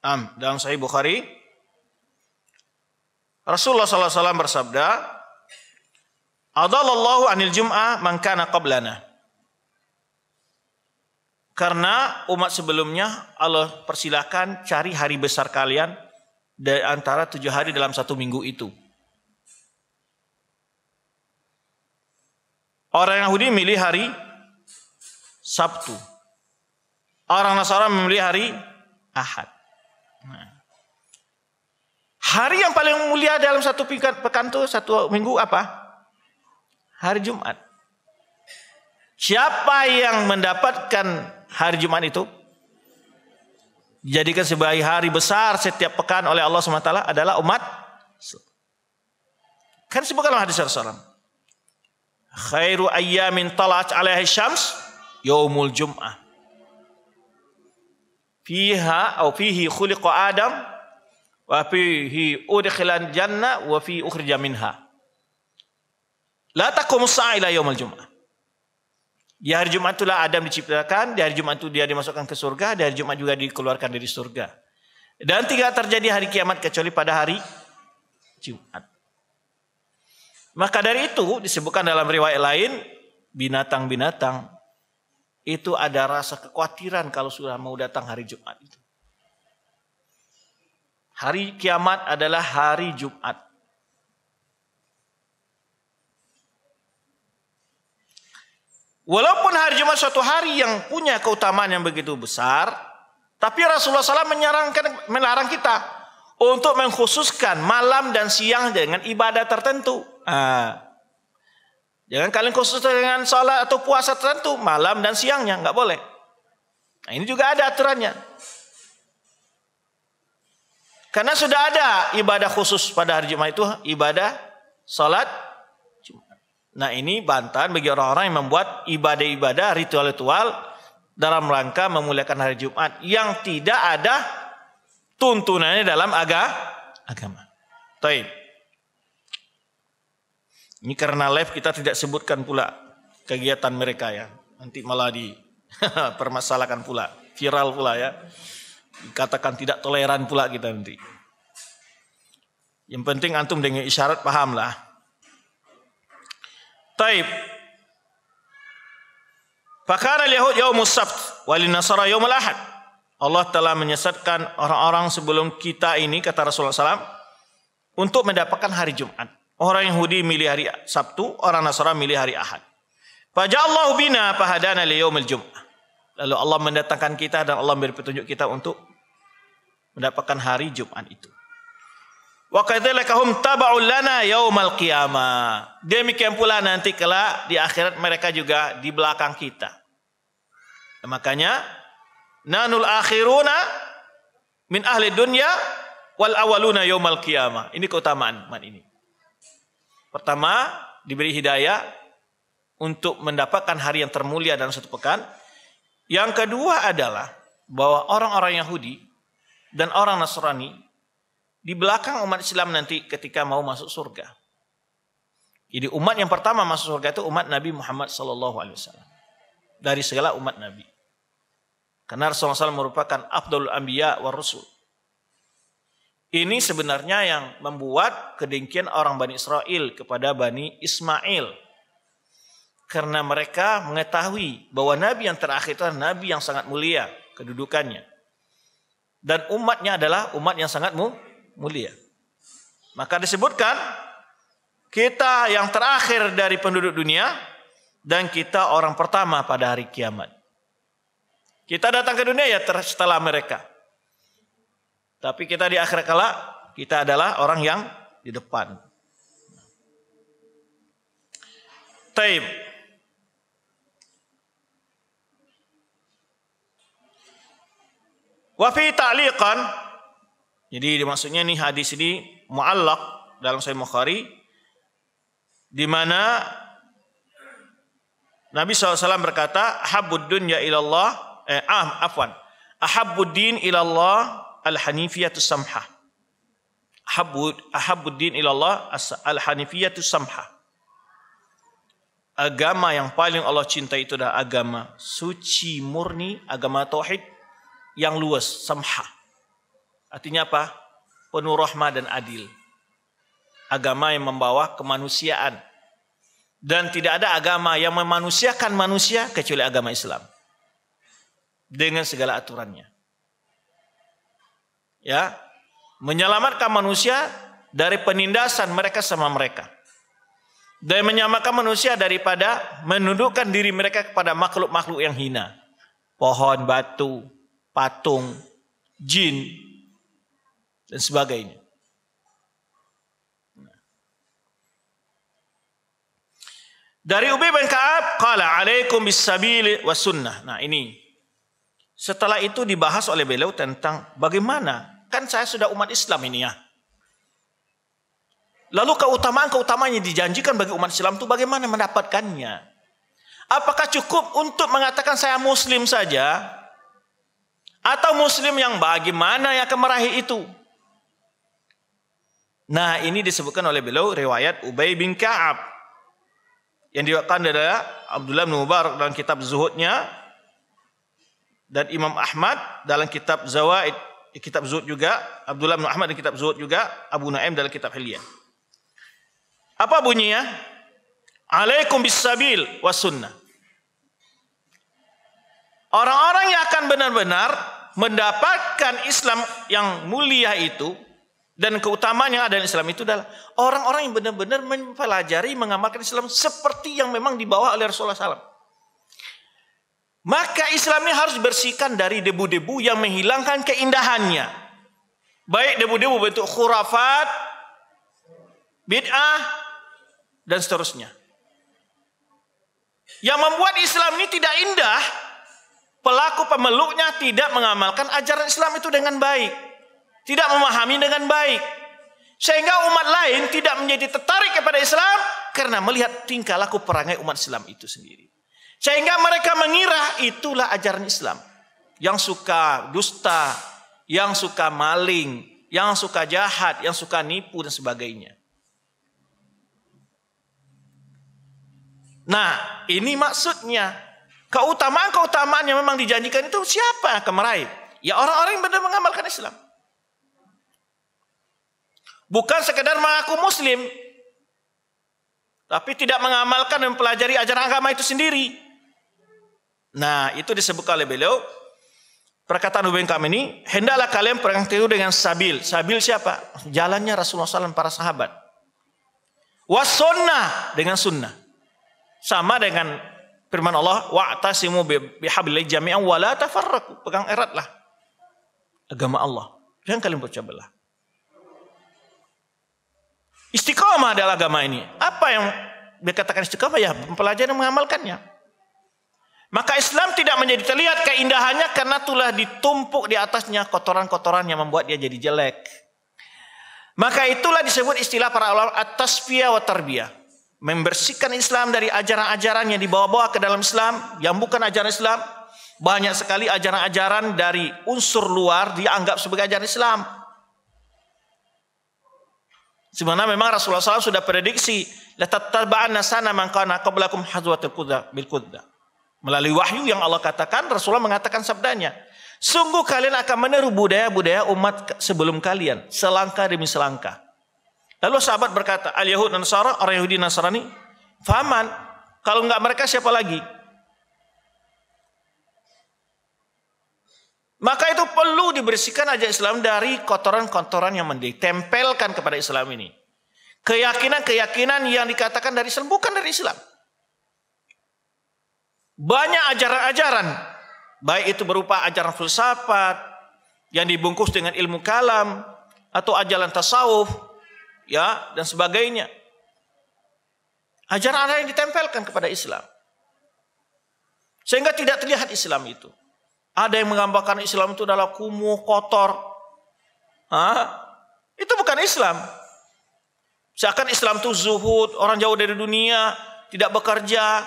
Am dalam sahih Bukhari Rasulullah SAW bersabda, Adalallahu anil jum'ah mangkana qablana. Karena umat sebelumnya Allah persilahkan cari hari besar kalian dari antara tujuh hari dalam satu minggu itu. Orang Yahudi milih hari Sabtu. Orang Nasara memilih hari Ahad. Hari yang paling mulia dalam satu pekan itu satu minggu apa? Hari Jumat. Siapa yang mendapatkan hari Jumat itu? Jadikan sebagai hari besar setiap pekan oleh Allah SWT adalah umat. Kan sebutkanlah hadis Rasulullah. Khairu ayyamin talat alaihi syams yaumul jum'ah. Fiha atau fihi khuliqa Adam wa fihi udkhilan jannah wa fi ukhrija minha. La taqumus sa'a ila yaumil jum'ah. Di hari Jumat itulah Adam diciptakan, di hari Jumat itu dia dimasukkan ke surga, di hari Jumat juga dikeluarkan dari surga. Dan tidak terjadi hari kiamat kecuali pada hari Jumat. Maka dari itu disebutkan dalam riwayat lain binatang-binatang itu ada rasa kekhawatiran kalau sudah mau datang hari Jumat Hari kiamat adalah hari Jumat. Walaupun hari Jumat suatu hari yang punya keutamaan yang begitu besar, tapi Rasulullah SAW menyarankan, melarang kita untuk mengkhususkan malam dan siang dengan ibadah tertentu. Nah, jangan kalian khusus dengan sholat atau puasa tertentu malam dan siangnya, nggak boleh. Nah, ini juga ada aturannya. Karena sudah ada ibadah khusus pada hari Jumat itu ibadah salat Jumat. Nah, ini bantahan bagi orang-orang yang membuat ibadah-ibadah ritual-ritual dalam rangka memuliakan hari Jumat yang tidak ada tuntunannya dalam agama. Baik. Ini karena live kita tidak sebutkan pula kegiatan mereka ya. Nanti malah di dipermasalahkan pula, viral pula ya. Dikatakan tidak toleran pula kita nanti. Yang penting antum dengan isyarat pahamlah. Taib. Fakana Yahud yaumus sabt walin nasara yaumul ahad. Allah telah menyesatkan orang-orang sebelum kita ini kata Rasulullah SAW untuk mendapatkan hari Jumat. Orang Yahudi milih hari Sabtu, orang Nasara milih hari Ahad. Fajallahu bina fahadana li yaumil Jumat. Lalu Allah mendatangkan kita dan Allah memberi petunjuk kita untuk mendapatkan hari Jumat itu. Wa kadzalika hum taba'ul lana yaumal qiyamah. Demikian pula nanti kelak di akhirat mereka juga di belakang kita. Dan makanya nanul akhiruna min ahli dunya wal awaluna yaumal qiyamah. Ini keutamaan man ini. Pertama, diberi hidayah untuk mendapatkan hari yang termulia dalam satu pekan. Yang kedua adalah bahwa orang-orang Yahudi dan orang Nasrani di belakang umat Islam nanti ketika mau masuk surga. Jadi umat yang pertama masuk surga itu umat Nabi Muhammad SAW dari segala umat Nabi. Karena Rasulullah SAW merupakan Abdul Anbiya wa Rasul. Ini sebenarnya yang membuat kedengkian orang Bani Israel kepada Bani Ismail karena mereka mengetahui bahwa nabi yang terakhir itu adalah nabi yang sangat mulia kedudukannya dan umatnya adalah umat yang sangat mulia. Maka disebutkan kita yang terakhir dari penduduk dunia dan kita orang pertama pada hari kiamat. Kita datang ke dunia ya setelah mereka. Tapi kita di akhir kala kita adalah orang yang di depan. Taib. Wafi ta'liqan. Jadi maksudnya nih hadis ini muallak dalam Sahih Bukhari di mana Nabi SAW berkata, "Habbud dunya ilallah eh ah, afwan. Ahabbuddin ilallah al hanifiyatu samha." Habbud ahabbuddin ilallah al hanifiyatu samha. Agama yang paling Allah cintai itu adalah agama suci murni, agama tauhid yang luas, samha. Artinya apa? Penuh rahmat dan adil. Agama yang membawa kemanusiaan. Dan tidak ada agama yang memanusiakan manusia kecuali agama Islam. Dengan segala aturannya. Ya, menyelamatkan manusia dari penindasan mereka sama mereka. Dan menyamakan manusia daripada menundukkan diri mereka kepada makhluk-makhluk yang hina. Pohon, batu, patung, jin, dan sebagainya. Dari Ubi bin Ka'ab, kala alaikum bisabili wa sunnah. Nah ini, setelah itu dibahas oleh beliau tentang bagaimana. Kan saya sudah umat Islam ini ya. Lalu keutamaan-keutamaan yang dijanjikan bagi umat Islam itu bagaimana mendapatkannya. Apakah cukup untuk mengatakan saya muslim saja? Atau muslim yang bagaimana yang akan meraih itu? Nah ini disebutkan oleh beliau riwayat Ubay bin Ka'ab. Yang diwakilkan adalah Abdullah bin Mubarak dalam kitab Zuhudnya. Dan Imam Ahmad dalam kitab Zawaid. kitab Zuhud juga. Abdullah bin Ahmad dalam kitab Zuhud juga. Abu Naim dalam kitab Hilyah. Apa bunyinya? Alaikum bisabil wa sunnah. Orang-orang yang akan benar-benar mendapatkan Islam yang mulia itu dan keutamaan yang ada di Islam itu adalah orang-orang yang benar-benar mempelajari mengamalkan Islam seperti yang memang dibawa oleh Rasulullah SAW. Maka Islam ini harus bersihkan dari debu-debu yang menghilangkan keindahannya. Baik debu-debu bentuk khurafat, bid'ah, dan seterusnya. Yang membuat Islam ini tidak indah pelaku pemeluknya tidak mengamalkan ajaran Islam itu dengan baik, tidak memahami dengan baik, sehingga umat lain tidak menjadi tertarik kepada Islam karena melihat tingkah laku perangai umat Islam itu sendiri. Sehingga mereka mengira itulah ajaran Islam. Yang suka dusta, yang suka maling, yang suka jahat, yang suka nipu dan sebagainya. Nah, ini maksudnya Keutamaan-keutamaan yang memang dijanjikan itu siapa akan meraih? Ya orang-orang yang benar mengamalkan Islam. Bukan sekedar mengaku muslim, tapi tidak mengamalkan dan mempelajari ajaran agama itu sendiri. Nah, itu disebutkan oleh beliau perkataan Ubay kami ini, hendaklah kalian perang dengan sabil. Sabil siapa? Jalannya Rasulullah SAW para sahabat. wasona dengan sunnah. Sama dengan Firman Allah, "Wa'tasimu bihablillah jami'an wa la tafarraqu." Pegang eratlah agama Allah. Jangan kalian pecah belah. Istiqamah adalah agama ini. Apa yang dikatakan istiqomah ya mempelajari dan mengamalkannya. Maka Islam tidak menjadi terlihat keindahannya karena telah ditumpuk di atasnya kotoran-kotoran yang membuat dia jadi jelek. Maka itulah disebut istilah para ulama atas tasfiyah wa tarbiyah membersihkan Islam dari ajaran-ajaran yang dibawa-bawa ke dalam Islam yang bukan ajaran Islam. Banyak sekali ajaran-ajaran dari unsur luar dianggap sebagai ajaran Islam. Sebenarnya memang Rasulullah SAW sudah prediksi latataba'anna sana man kana qablakum hadwatil qudda bil Melalui wahyu yang Allah katakan, Rasulullah mengatakan sabdanya, sungguh kalian akan meniru budaya-budaya umat sebelum kalian, selangkah demi selangkah. Lalu sahabat berkata, al Yahud Nasara, orang Yahudi Nasrani, faman, kalau enggak mereka siapa lagi? Maka itu perlu dibersihkan aja Islam dari kotoran-kotoran yang ditempelkan kepada Islam ini. Keyakinan-keyakinan yang dikatakan dari Islam bukan dari Islam. Banyak ajaran-ajaran, baik itu berupa ajaran filsafat yang dibungkus dengan ilmu kalam atau ajaran tasawuf ya dan sebagainya. Ajaran ada yang ditempelkan kepada Islam. Sehingga tidak terlihat Islam itu. Ada yang menggambarkan Islam itu adalah kumuh, kotor. Hah? Itu bukan Islam. Seakan Islam itu zuhud, orang jauh dari dunia, tidak bekerja,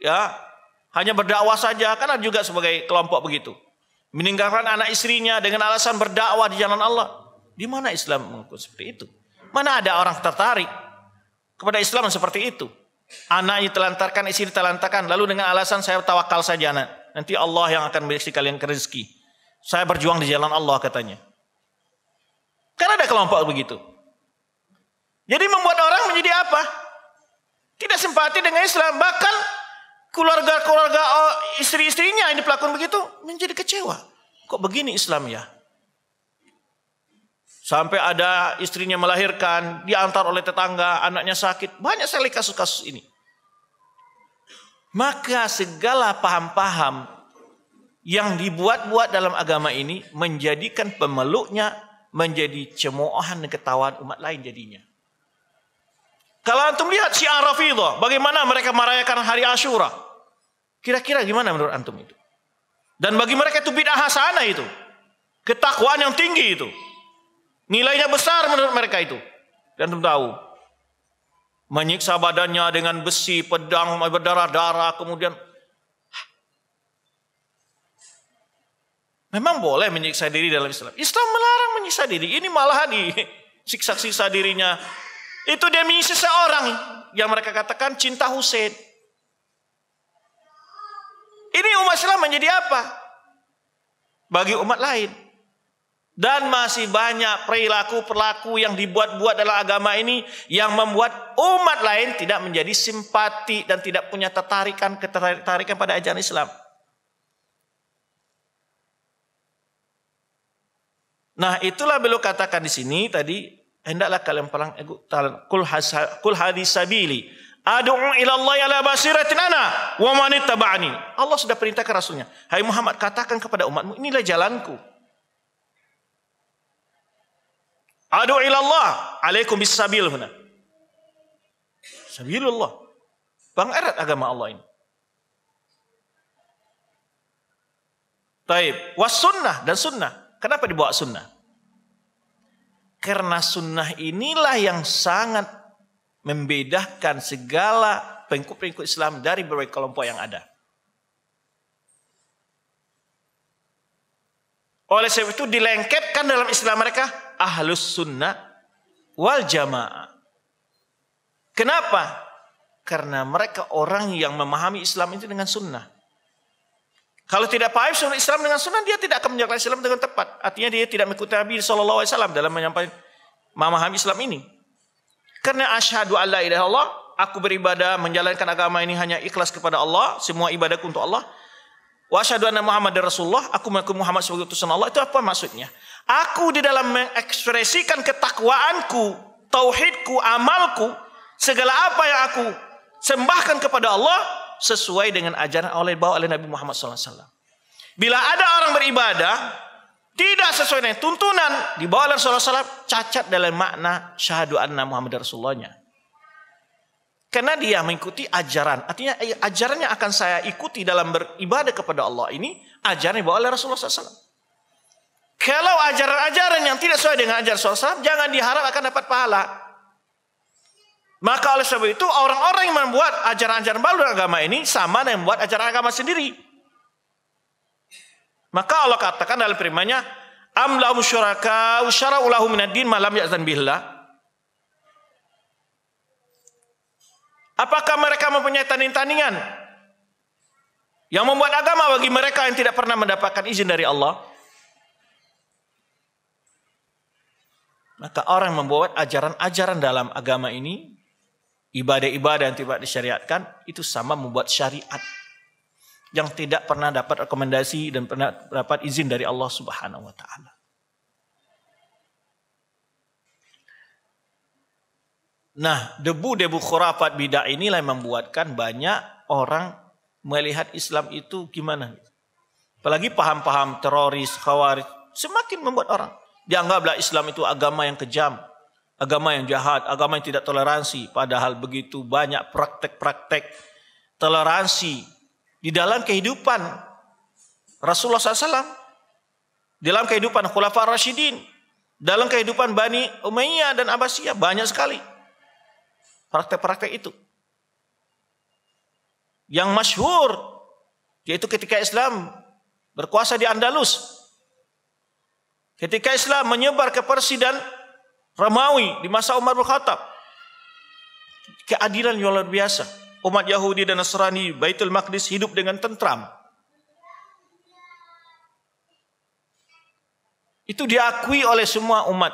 ya hanya berdakwah saja. Karena juga sebagai kelompok begitu. Meninggalkan anak istrinya dengan alasan berdakwah di jalan Allah. Di mana Islam mengukur seperti itu? Mana ada orang tertarik kepada Islam seperti itu? anaknya telantarkan istri ditelantarkan. Lalu dengan alasan saya tawakal saja anak. Nanti Allah yang akan beri kalian ke rezeki. Saya berjuang di jalan Allah katanya. Karena ada kelompok begitu. Jadi membuat orang menjadi apa? Tidak simpati dengan Islam. Bahkan keluarga-keluarga oh, istri-istrinya yang pelakon begitu menjadi kecewa. Kok begini Islam ya? Sampai ada istrinya melahirkan, diantar oleh tetangga, anaknya sakit. Banyak sekali kasus-kasus ini. Maka segala paham-paham yang dibuat-buat dalam agama ini menjadikan pemeluknya menjadi cemoohan dan ketawaan umat lain jadinya. Kalau antum lihat si Rafidah, bagaimana mereka merayakan hari Ashura? Kira-kira gimana menurut antum itu? Dan bagi mereka itu bid'ah hasanah itu. Ketakwaan yang tinggi itu. Nilainya besar menurut mereka itu. Dan tentu tahu, menyiksa badannya dengan besi, pedang, berdarah-darah, kemudian Memang boleh menyiksa diri dalam Islam. Islam melarang menyiksa diri. Ini malah di siksa siksa dirinya. Itu dia menyiksa seorang yang mereka katakan cinta Hussein. Ini umat Islam menjadi apa? Bagi umat lain dan masih banyak perilaku-perilaku yang dibuat-buat dalam agama ini yang membuat umat lain tidak menjadi simpati dan tidak punya tertarikan ketertarikan pada ajaran Islam. Nah, itulah beliau katakan di sini tadi hendaklah kalian perang eh, kul hasa, kul hadisabili ad'u ila Allah ala basiratin ana wa Allah sudah perintahkan rasulnya, "Hai Muhammad, katakan kepada umatmu, inilah jalanku." Adu ilallah, alaikum bisabil Sabilullah. Bang erat agama Allah ini. Taib. Was sunnah dan sunnah. Kenapa dibawa sunnah? Karena sunnah inilah yang sangat membedakan segala pengikut-pengikut Islam dari berbagai kelompok yang ada. Oleh sebab itu dilengketkan dalam Islam mereka ahlus sunnah wal jamaah. Kenapa? Karena mereka orang yang memahami Islam itu dengan sunnah. Kalau tidak paham sunnah Islam dengan sunnah, dia tidak akan menjalankan Islam dengan tepat. Artinya dia tidak mengikuti Nabi SAW dalam menyampaikan memahami Islam ini. Karena asyhadu alla ilaha Allah, aku beribadah menjalankan agama ini hanya ikhlas kepada Allah, semua ibadahku untuk Allah. Wa asyhadu anna Muhammad Rasulullah, aku mengaku Muhammad sebagai utusan Allah. Itu apa maksudnya? Aku di dalam mengekspresikan ketakwaanku, tauhidku, amalku, segala apa yang aku sembahkan kepada Allah sesuai dengan ajaran oleh bawa oleh Nabi Muhammad SAW. Bila ada orang beribadah tidak sesuai dengan tuntunan dibawa oleh Rasulullah SAW cacat dalam makna syahadu anna Muhammad Rasulullahnya. Karena dia mengikuti ajaran. Artinya eh, ajarannya akan saya ikuti dalam beribadah kepada Allah ini. Ajaran yang bawah Rasulullah SAW. Kalau ajaran-ajaran yang tidak sesuai dengan ajaran sosial, jangan diharap akan dapat pahala. Maka oleh sebab itu orang-orang yang membuat ajaran-ajaran baru agama ini sama dengan membuat ajaran agama sendiri. Maka Allah katakan dalam firman-Nya, "Am lahum syuraka syara'u lahum ad din malam ya'zan billah." Apakah mereka mempunyai tanding-tandingan yang membuat agama bagi mereka yang tidak pernah mendapatkan izin dari Allah? Maka orang yang membuat ajaran-ajaran dalam agama ini, ibadah-ibadah yang tidak disyariatkan, itu sama membuat syariat yang tidak pernah dapat rekomendasi dan pernah dapat izin dari Allah Subhanahu wa taala. Nah, debu-debu khurafat bidah inilah yang membuatkan banyak orang melihat Islam itu gimana. Apalagi paham-paham teroris, khawarij, semakin membuat orang Dianggaplah Islam itu agama yang kejam, agama yang jahat, agama yang tidak toleransi. Padahal begitu banyak praktek-praktek toleransi di dalam kehidupan Rasulullah SAW, dalam kehidupan Khulafah Rashidin, dalam kehidupan Bani Umayyah dan Abbasiyah banyak sekali praktek-praktek itu. Yang masyhur yaitu ketika Islam berkuasa di Andalus, Ketika Islam menyebar ke Persia dan Romawi di masa Umar bin Khattab. Keadilan yang luar biasa. Umat Yahudi dan Nasrani Baitul Maqdis hidup dengan tentram. Itu diakui oleh semua umat.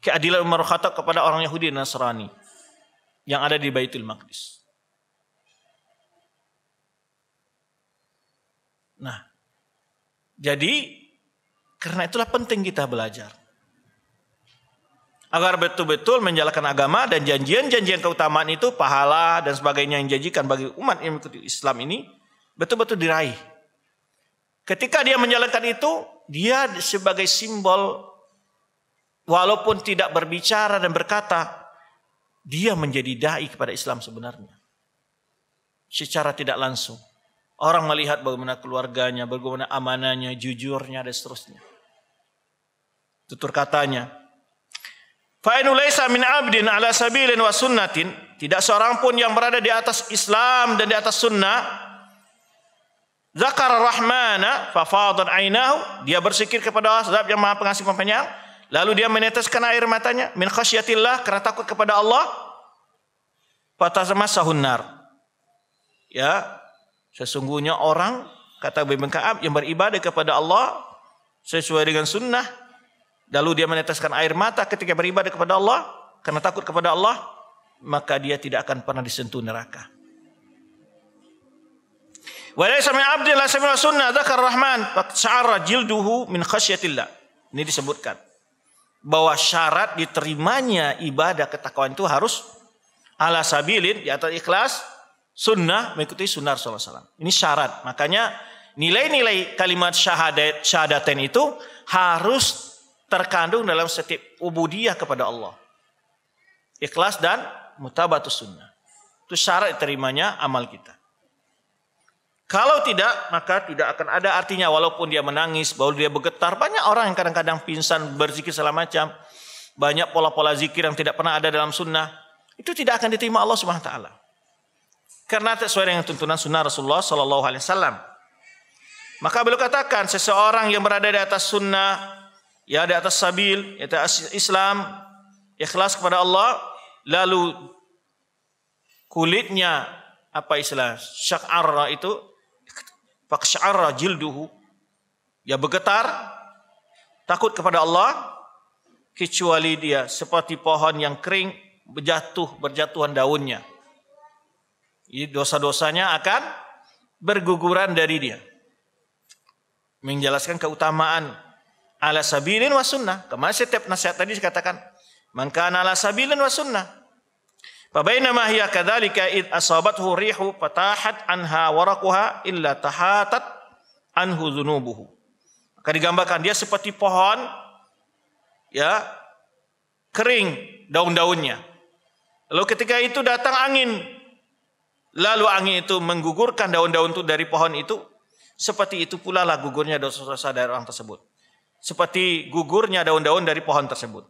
Keadilan Umar berkata Khattab kepada orang Yahudi dan Nasrani yang ada di Baitul Maqdis. Nah, jadi karena itulah penting kita belajar. Agar betul-betul menjalankan agama dan janjian-janjian keutamaan itu, pahala dan sebagainya yang dijanjikan bagi umat yang mengikuti Islam ini, betul-betul diraih. Ketika dia menjalankan itu, dia sebagai simbol walaupun tidak berbicara dan berkata, dia menjadi dai kepada Islam sebenarnya. Secara tidak langsung. Orang melihat bagaimana keluarganya, bagaimana amanahnya, jujurnya dan seterusnya. Tutur katanya, Fa'inu laisa min abdin ala sabilin wa sunnatin. Tidak seorang pun yang berada di atas Islam dan di atas sunnah. Zakar rahmana fafadat ainahu. Dia bersikir kepada Allah yang maha pengasih penyayang. Lalu dia meneteskan air matanya. Min khasyatillah karena takut kepada Allah. Fatazamasahun nar. Ya. Sesungguhnya orang kata Ibn Ka'ab yang beribadah kepada Allah sesuai dengan sunnah Lalu dia meneteskan air mata ketika beribadah kepada Allah karena takut kepada Allah, maka dia tidak akan pernah disentuh neraka. Walaysa min abdin la sami'a sunnah dzakar Rahman jilduhu min khasyatillah. Ini disebutkan bahwa syarat diterimanya ibadah ketakwaan itu harus ala sabilin di atas ikhlas sunnah mengikuti sunnah Rasulullah SAW. Ini syarat. Makanya nilai-nilai kalimat syahadat syahadaten itu harus terkandung dalam setiap ubudiyah kepada Allah. Ikhlas dan mutabatus sunnah. Itu syarat terimanya amal kita. Kalau tidak, maka tidak akan ada artinya walaupun dia menangis, bahwa dia bergetar. Banyak orang yang kadang-kadang pingsan, berzikir segala macam. Banyak pola-pola zikir yang tidak pernah ada dalam sunnah. Itu tidak akan diterima Allah swt taala. Karena sesuai dengan tuntunan sunnah Rasulullah sallallahu alaihi wasallam. Maka beliau katakan seseorang yang berada di atas sunnah ya di atas sabil, yaitu di atas Islam, ikhlas kepada Allah, lalu kulitnya apa istilah syak'arra itu faksya'arra jilduhu ya bergetar takut kepada Allah kecuali dia seperti pohon yang kering berjatuh berjatuhan daunnya dosa-dosanya akan berguguran dari dia menjelaskan keutamaan ala sabilin wa sunnah. Kemarin setiap nasihat tadi dikatakan maka ala sabilin wa sunnah. Fabainama hiya kadzalika id asabathu rihu fatahat anha warakuha illa tahatat anhu zunubuhu. Maka digambarkan dia seperti pohon ya kering daun-daunnya. Lalu ketika itu datang angin. Lalu angin itu menggugurkan daun-daun itu dari pohon itu. Seperti itu pula lah gugurnya dosa-dosa dari orang tersebut seperti gugurnya daun-daun dari pohon tersebut.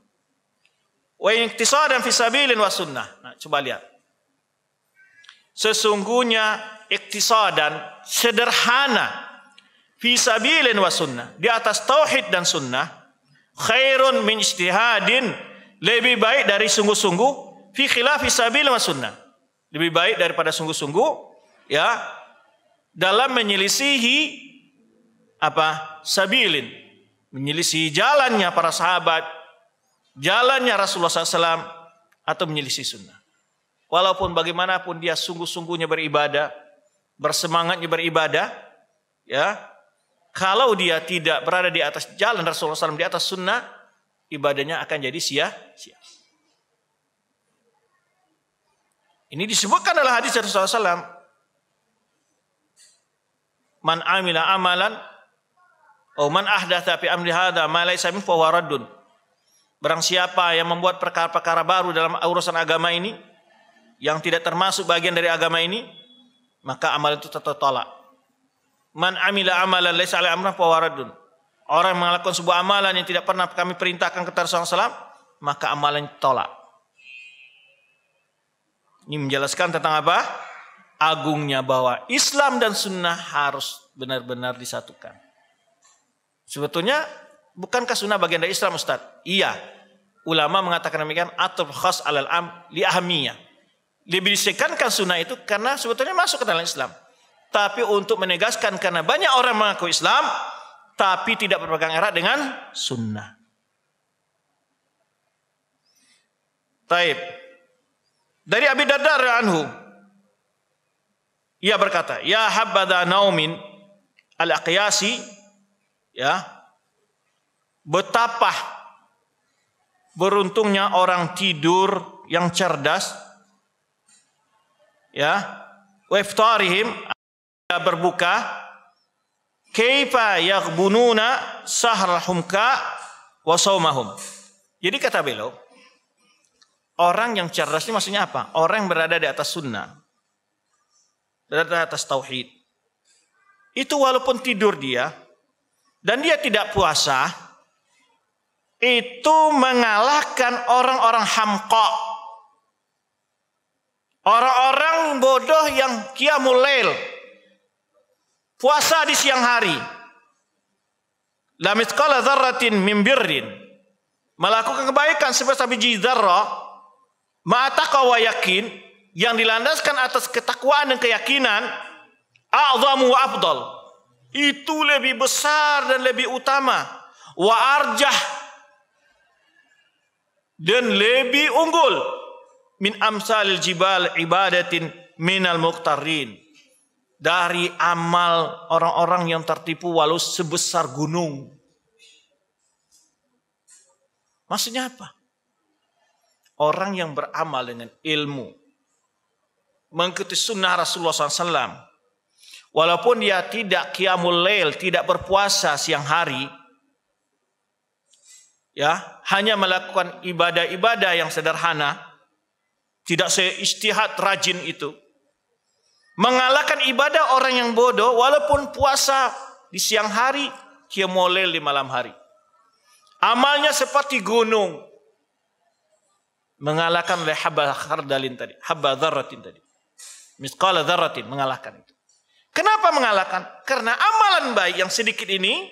Wa iktisadan fi sabilin wa sunnah. Nah, coba lihat. Sesungguhnya iktisadan sederhana fi sabilin wa sunnah, di atas tauhid dan sunnah khairun min ijtihadin, lebih baik dari sungguh-sungguh fi khilafi sabilin wa sunnah. Lebih baik daripada sungguh-sungguh ya dalam menyelisihi apa? Sabilin menyelisih jalannya para sahabat, jalannya Rasulullah SAW, atau menyelisih sunnah. Walaupun bagaimanapun dia sungguh-sungguhnya beribadah, bersemangatnya beribadah, ya, kalau dia tidak berada di atas jalan Rasulullah SAW, di atas sunnah, ibadahnya akan jadi sia-sia. Ini disebutkan dalam hadis Rasulullah SAW. Man amila amalan Oh man ahdatha fi amri hadza ma laysa min fahuwa raddun. Barang siapa yang membuat perkara-perkara baru dalam urusan agama ini yang tidak termasuk bagian dari agama ini, maka amal itu tertolak. Man amila amalan laysa alaihi amrun fahuwa Orang yang melakukan sebuah amalan yang tidak pernah kami perintahkan ke Rasulullah SAW, maka amalan tolak. Ini menjelaskan tentang apa? Agungnya bahwa Islam dan Sunnah harus benar-benar disatukan. Sebetulnya bukankah sunnah bagian dari Islam Ustaz? Iya. Ulama mengatakan demikian atau khas alal am li ahmiyah. Lebih disekankan sunnah itu karena sebetulnya masuk ke dalam Islam. Tapi untuk menegaskan karena banyak orang mengaku Islam tapi tidak berpegang erat dengan sunnah. Taib. Dari Abi Dardar anhu. Ia berkata, "Ya habbada naumin al-aqyasi ya betapa beruntungnya orang tidur yang cerdas ya waftarihim berbuka kaifa yaghbununa sahrahum ka wa saumahum jadi kata beliau orang yang cerdas ini maksudnya apa orang yang berada di atas sunnah berada di atas tauhid itu walaupun tidur dia dan dia tidak puasa itu mengalahkan orang-orang hamqa. Orang-orang bodoh yang kiamulail. lail. Puasa di siang hari. La mithqala dzarratin min birrin. Melakukan kebaikan sebesar biji dzarrah ma'ataqa wa yakin yang dilandaskan atas ketakwaan dan keyakinan a'zamu wa afdal itu lebih besar dan lebih utama wa arjah dan lebih unggul min amsalil jibal ibadatin minal muqtarin dari amal orang-orang yang tertipu walau sebesar gunung maksudnya apa orang yang beramal dengan ilmu mengikuti sunnah Rasulullah SAW Walaupun dia tidak qiyamul lail, tidak berpuasa siang hari, ya, hanya melakukan ibadah-ibadah yang sederhana, tidak seistihad rajin itu. Mengalahkan ibadah orang yang bodoh walaupun puasa di siang hari, qiyamul lail di malam hari. Amalnya seperti gunung. Mengalahkan oleh kardalin tadi, Haba dzarratin tadi. Misqala mengalahkan itu. Kenapa mengalahkan? Karena amalan baik yang sedikit ini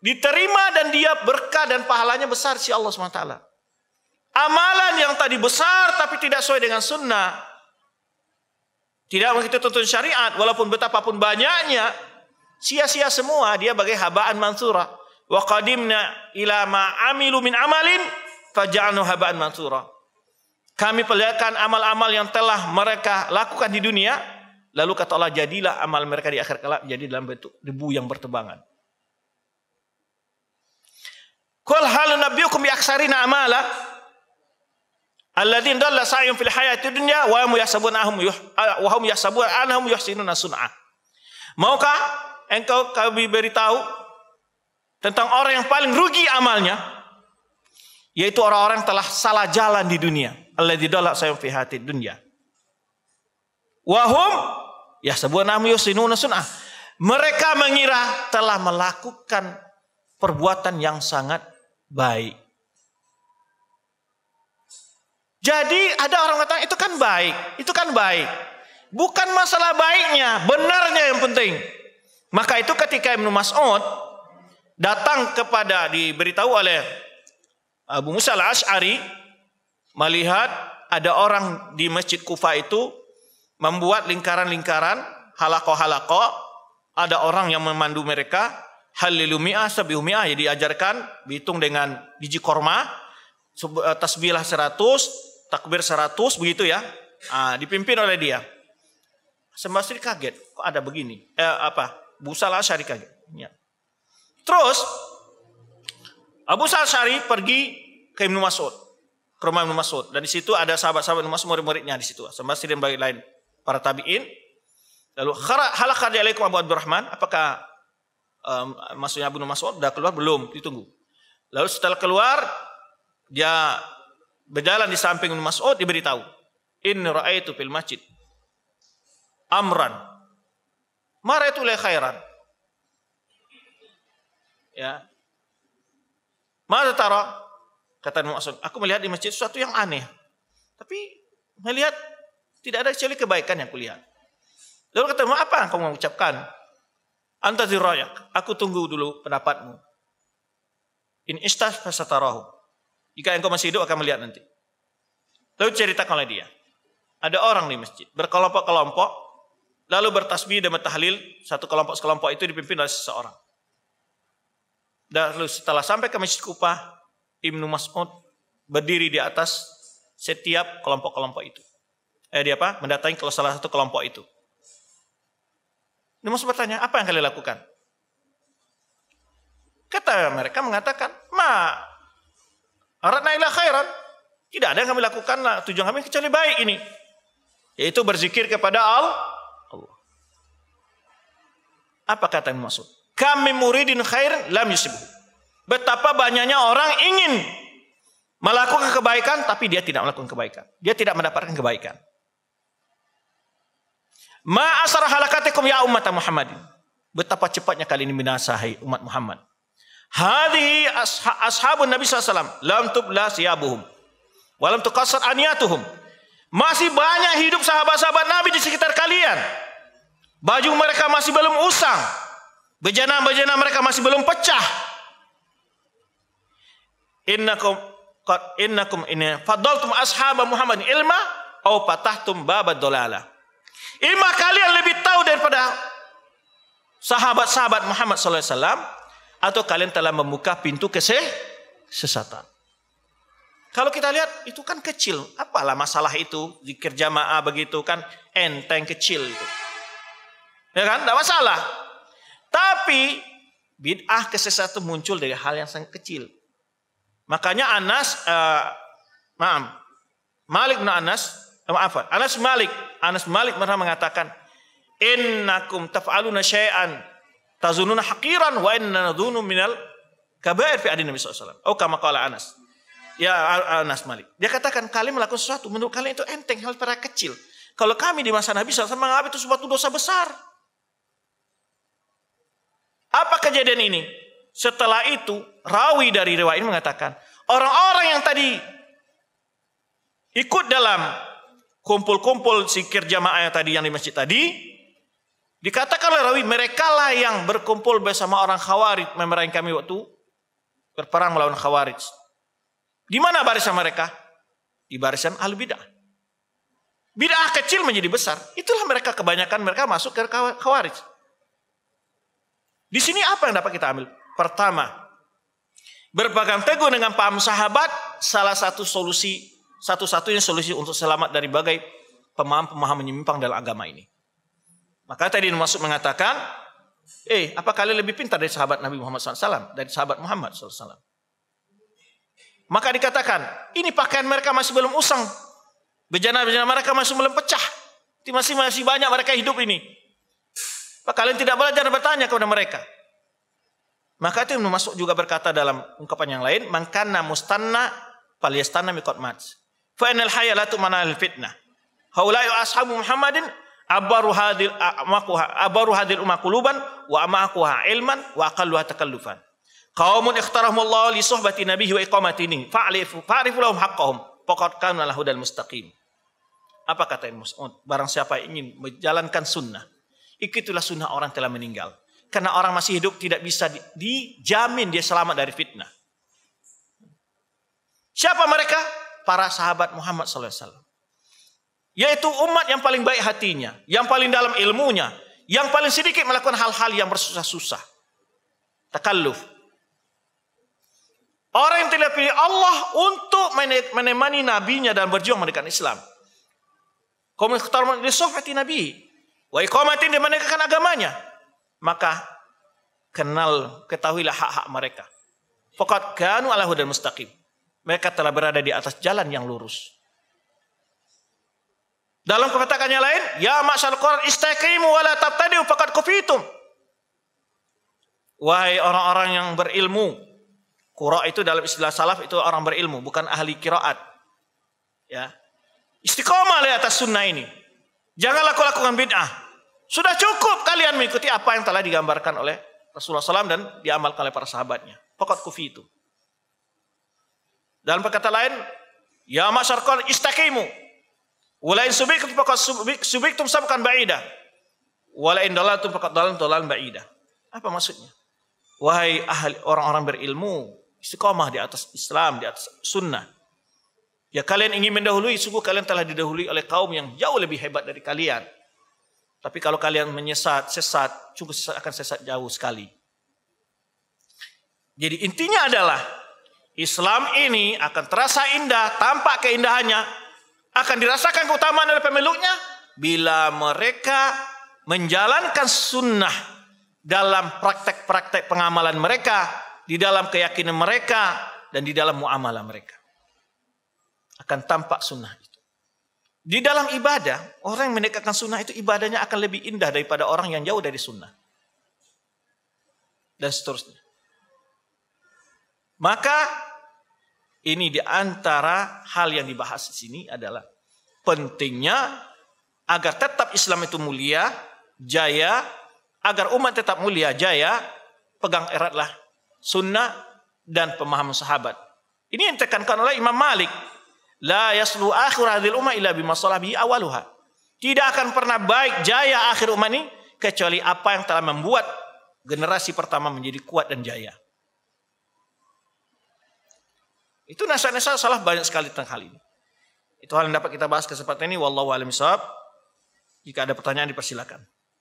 diterima dan dia berkah dan pahalanya besar si Allah SWT. Amalan yang tadi besar tapi tidak sesuai dengan sunnah. Tidak mengikuti tuntun syariat walaupun betapapun banyaknya. Sia-sia semua dia bagai habaan mansura. Wa qadimna ila ma'amilu min amalin fajalnu habaan mansura. Kami perlihatkan amal-amal yang telah mereka lakukan di dunia Lalu kata Allah, jadilah amal mereka di akhir kelak jadi dalam bentuk debu yang bertebangan. Kul hal nabiyukum bi aksarina amala alladziin dalla sa'yuhum fil hayati dunya wa hum yahsabuna ahum wa hum yasabun anhum yuhsinuna sun'a. Maukah engkau kami beritahu tentang orang yang paling rugi amalnya yaitu orang-orang yang telah salah jalan di dunia di dalla sa'yuhum fil hayati dunya. Wahum Ya sebuah yusinuna sunnah. Mereka mengira telah melakukan perbuatan yang sangat baik. Jadi ada orang kata itu kan baik, itu kan baik. Bukan masalah baiknya, benarnya yang penting. Maka itu ketika Ibnu Mas'ud datang kepada diberitahu oleh Abu Musa al-Ash'ari melihat ada orang di Masjid Kufa itu membuat lingkaran-lingkaran halako-halako ada orang yang memandu mereka halilumi'ah sebihumi'ah jadi ya, diajarkan hitung dengan biji korma eh, tasbihlah seratus takbir seratus begitu ya nah, dipimpin oleh dia Sembah kaget kok ada begini eh, apa busalah Syari kaget ya. terus Abu Sa'ari Syari pergi ke Ibnu Mas'ud ke rumah Ibnu Mas'ud dan di situ ada sahabat-sahabat Ibnu Mas'ud murid-muridnya di situ Sembah Sri dan lain para tabi'in. Lalu halakah di alaikum Abu Abdurrahman? Apakah um, maksudnya Abu Mas'ud sudah keluar belum? Ditunggu. Lalu setelah keluar dia berjalan di samping Ibnu Mas'ud diberitahu, "In ra'aitu fil masjid amran maraitu la khairan." Ya. Mada tara? Kata Ibnu Mas'ud, "Aku melihat di masjid sesuatu yang aneh." Tapi melihat tidak ada kecuali kebaikan yang kulihat. Lalu kata, apa yang kau mengucapkan? Antazir Aku tunggu dulu pendapatmu. In istas fasatarahu. Jika engkau masih hidup akan melihat nanti. Lalu ceritakan oleh dia. Ada orang di masjid berkelompok-kelompok lalu bertasbih dan bertahlil satu kelompok sekelompok itu dipimpin oleh seseorang. Lalu setelah sampai ke Masjid Kupah, Ibnu Mas'ud berdiri di atas setiap kelompok-kelompok itu eh, di apa? Mendatangi kalau salah satu kelompok itu. Namun bertanya, apa yang kalian lakukan? Kata mereka mengatakan, ma aradna ila khairan. Tidak ada yang kami lakukan lah, tujuan kami kecuali baik ini. Yaitu berzikir kepada Allah. Apa kata yang maksud? Kami muridin khair lam yusibuh. Betapa banyaknya orang ingin melakukan kebaikan tapi dia tidak melakukan kebaikan. Dia tidak mendapatkan kebaikan. Ma asara halakatikum ya umat Muhammadin. Betapa cepatnya kali ini binasa hai umat Muhammad. Hadi ashabun Nabi SAW. Lam tublas yabuhum. Walam tukasar aniatuhum. Masih banyak hidup sahabat-sahabat Nabi di sekitar kalian. Baju mereka masih belum usang. Bejana-bejana mereka masih belum pecah. Innakum qad innakum Inna. fadaltum ashab Muhammad ilma au patahtum babad dolalah. Ima kalian lebih tahu daripada sahabat-sahabat Muhammad SAW atau kalian telah membuka pintu kesesatan. Kalau kita lihat itu kan kecil, apalah masalah itu di jamaah begitu kan enteng kecil itu. Ya kan? Tidak masalah. Tapi bid'ah kesesatan muncul dari hal yang sangat kecil. Makanya Anas uh, maaf Malik bin Anas Maaf, Anas Malik, Anas Malik pernah mengatakan, "Innakum taf'aluna syai'an tazununa haqiran wa inna nadhunu minal kabair fi adin Nabi sallallahu alaihi wasallam." Oh, kama qala Anas. Ya Anas Malik. Dia katakan kalian melakukan sesuatu menurut kalian itu enteng hal para kecil. Kalau kami di masa Nabi SAW menganggap itu suatu dosa besar. Apa kejadian ini? Setelah itu, rawi dari riwayat ini mengatakan, orang-orang yang tadi ikut dalam kumpul-kumpul sikir jamaah yang tadi yang di masjid tadi, dikatakan oleh Rawi, mereka lah yang berkumpul bersama orang Khawarij memerangi kami waktu berperang melawan Khawarij. Di mana barisan mereka? Di barisan al bidah. Bidah kecil menjadi besar. Itulah mereka kebanyakan mereka masuk ke Khawarij. Di sini apa yang dapat kita ambil? Pertama, berpegang teguh dengan paham sahabat salah satu solusi satu-satunya solusi untuk selamat dari bagai pemaham-pemaham menyimpang dalam agama ini. Maka tadi masuk mengatakan, eh apa kalian lebih pintar dari sahabat Nabi Muhammad SAW, dari sahabat Muhammad SAW. Maka dikatakan, ini pakaian mereka masih belum usang. Bejana-bejana mereka masih belum pecah. Masih masih banyak mereka hidup ini. Apa kalian tidak belajar bertanya kepada mereka? Maka itu masuk masuk juga berkata dalam ungkapan yang lain, makan mustanna paliestana mikot mats." Fa innal haya la al fitnah. Haulai ashabu Muhammadin abaru hadil amakuha abaru hadil umakuluban wa amakuha ilman wa aqalluha takallufan. Qaumun Allah li suhbati nabihi wa iqamatihi fa'rifu fa'rifu lahum haqqahum faqad kana lahu dal mustaqim. Apa kata Ibnu Mas'ud? Barang siapa ingin menjalankan sunnah, ikutilah sunnah orang telah meninggal. Karena orang masih hidup tidak bisa dijamin dia selamat dari fitnah. Siapa mereka? para sahabat Muhammad SAW. Yaitu umat yang paling baik hatinya, yang paling dalam ilmunya, yang paling sedikit melakukan hal-hal yang bersusah-susah. Takalluf. Orang yang tidak pilih Allah untuk menemani nabinya dan berjuang mendekatkan Islam. Komentar di sohbati nabi. Wa iqamatin di menegakkan agamanya. Maka kenal, ketahuilah hak-hak mereka. Fakat kanu ala hudan mustaqim mereka telah berada di atas jalan yang lurus. Dalam kepetakannya lain, ya ma'syal Qur'an istaqimu wala tabtadi upakat kufitum. Wahai orang-orang yang berilmu. Qura itu dalam istilah salaf itu orang berilmu, bukan ahli kiraat. Ya. Istiqomah di atas sunnah ini. Jangan laku-lakukan bid'ah. Sudah cukup kalian mengikuti apa yang telah digambarkan oleh Rasulullah SAW dan diamalkan oleh para sahabatnya. Pokok kufi itu. Dalam perkata lain, ya masyarakat istakimu. Walain subiktum fakat subiktum sabqan ba'idah. Walain dalatum fakat dalam dalam ba'idah. Apa maksudnya? Wahai ahli orang-orang berilmu, istiqomah di atas Islam, di atas sunnah. Ya kalian ingin mendahului, sungguh kalian telah didahului oleh kaum yang jauh lebih hebat dari kalian. Tapi kalau kalian menyesat, sesat, sungguh akan sesat jauh sekali. Jadi intinya adalah Islam ini akan terasa indah, tampak keindahannya, akan dirasakan keutamaan oleh pemeluknya bila mereka menjalankan sunnah dalam praktek-praktek pengamalan mereka, di dalam keyakinan mereka, dan di dalam muamalah mereka. Akan tampak sunnah itu. Di dalam ibadah, orang yang mendekatkan sunnah itu ibadahnya akan lebih indah daripada orang yang jauh dari sunnah. Dan seterusnya. Maka ini di antara hal yang dibahas di sini adalah pentingnya agar tetap Islam itu mulia, jaya, agar umat tetap mulia, jaya, pegang eratlah sunnah dan pemahaman sahabat. Ini yang tekankan oleh Imam Malik. La yaslu akhir hadil umat illa bimasalah bi awaluha. Tidak akan pernah baik jaya akhir umat ini kecuali apa yang telah membuat generasi pertama menjadi kuat dan jaya. Itu nasa-nasa salah banyak sekali tentang hal ini. Itu hal yang dapat kita bahas kesempatan ini. Wallahu a'lam Jika ada pertanyaan dipersilakan.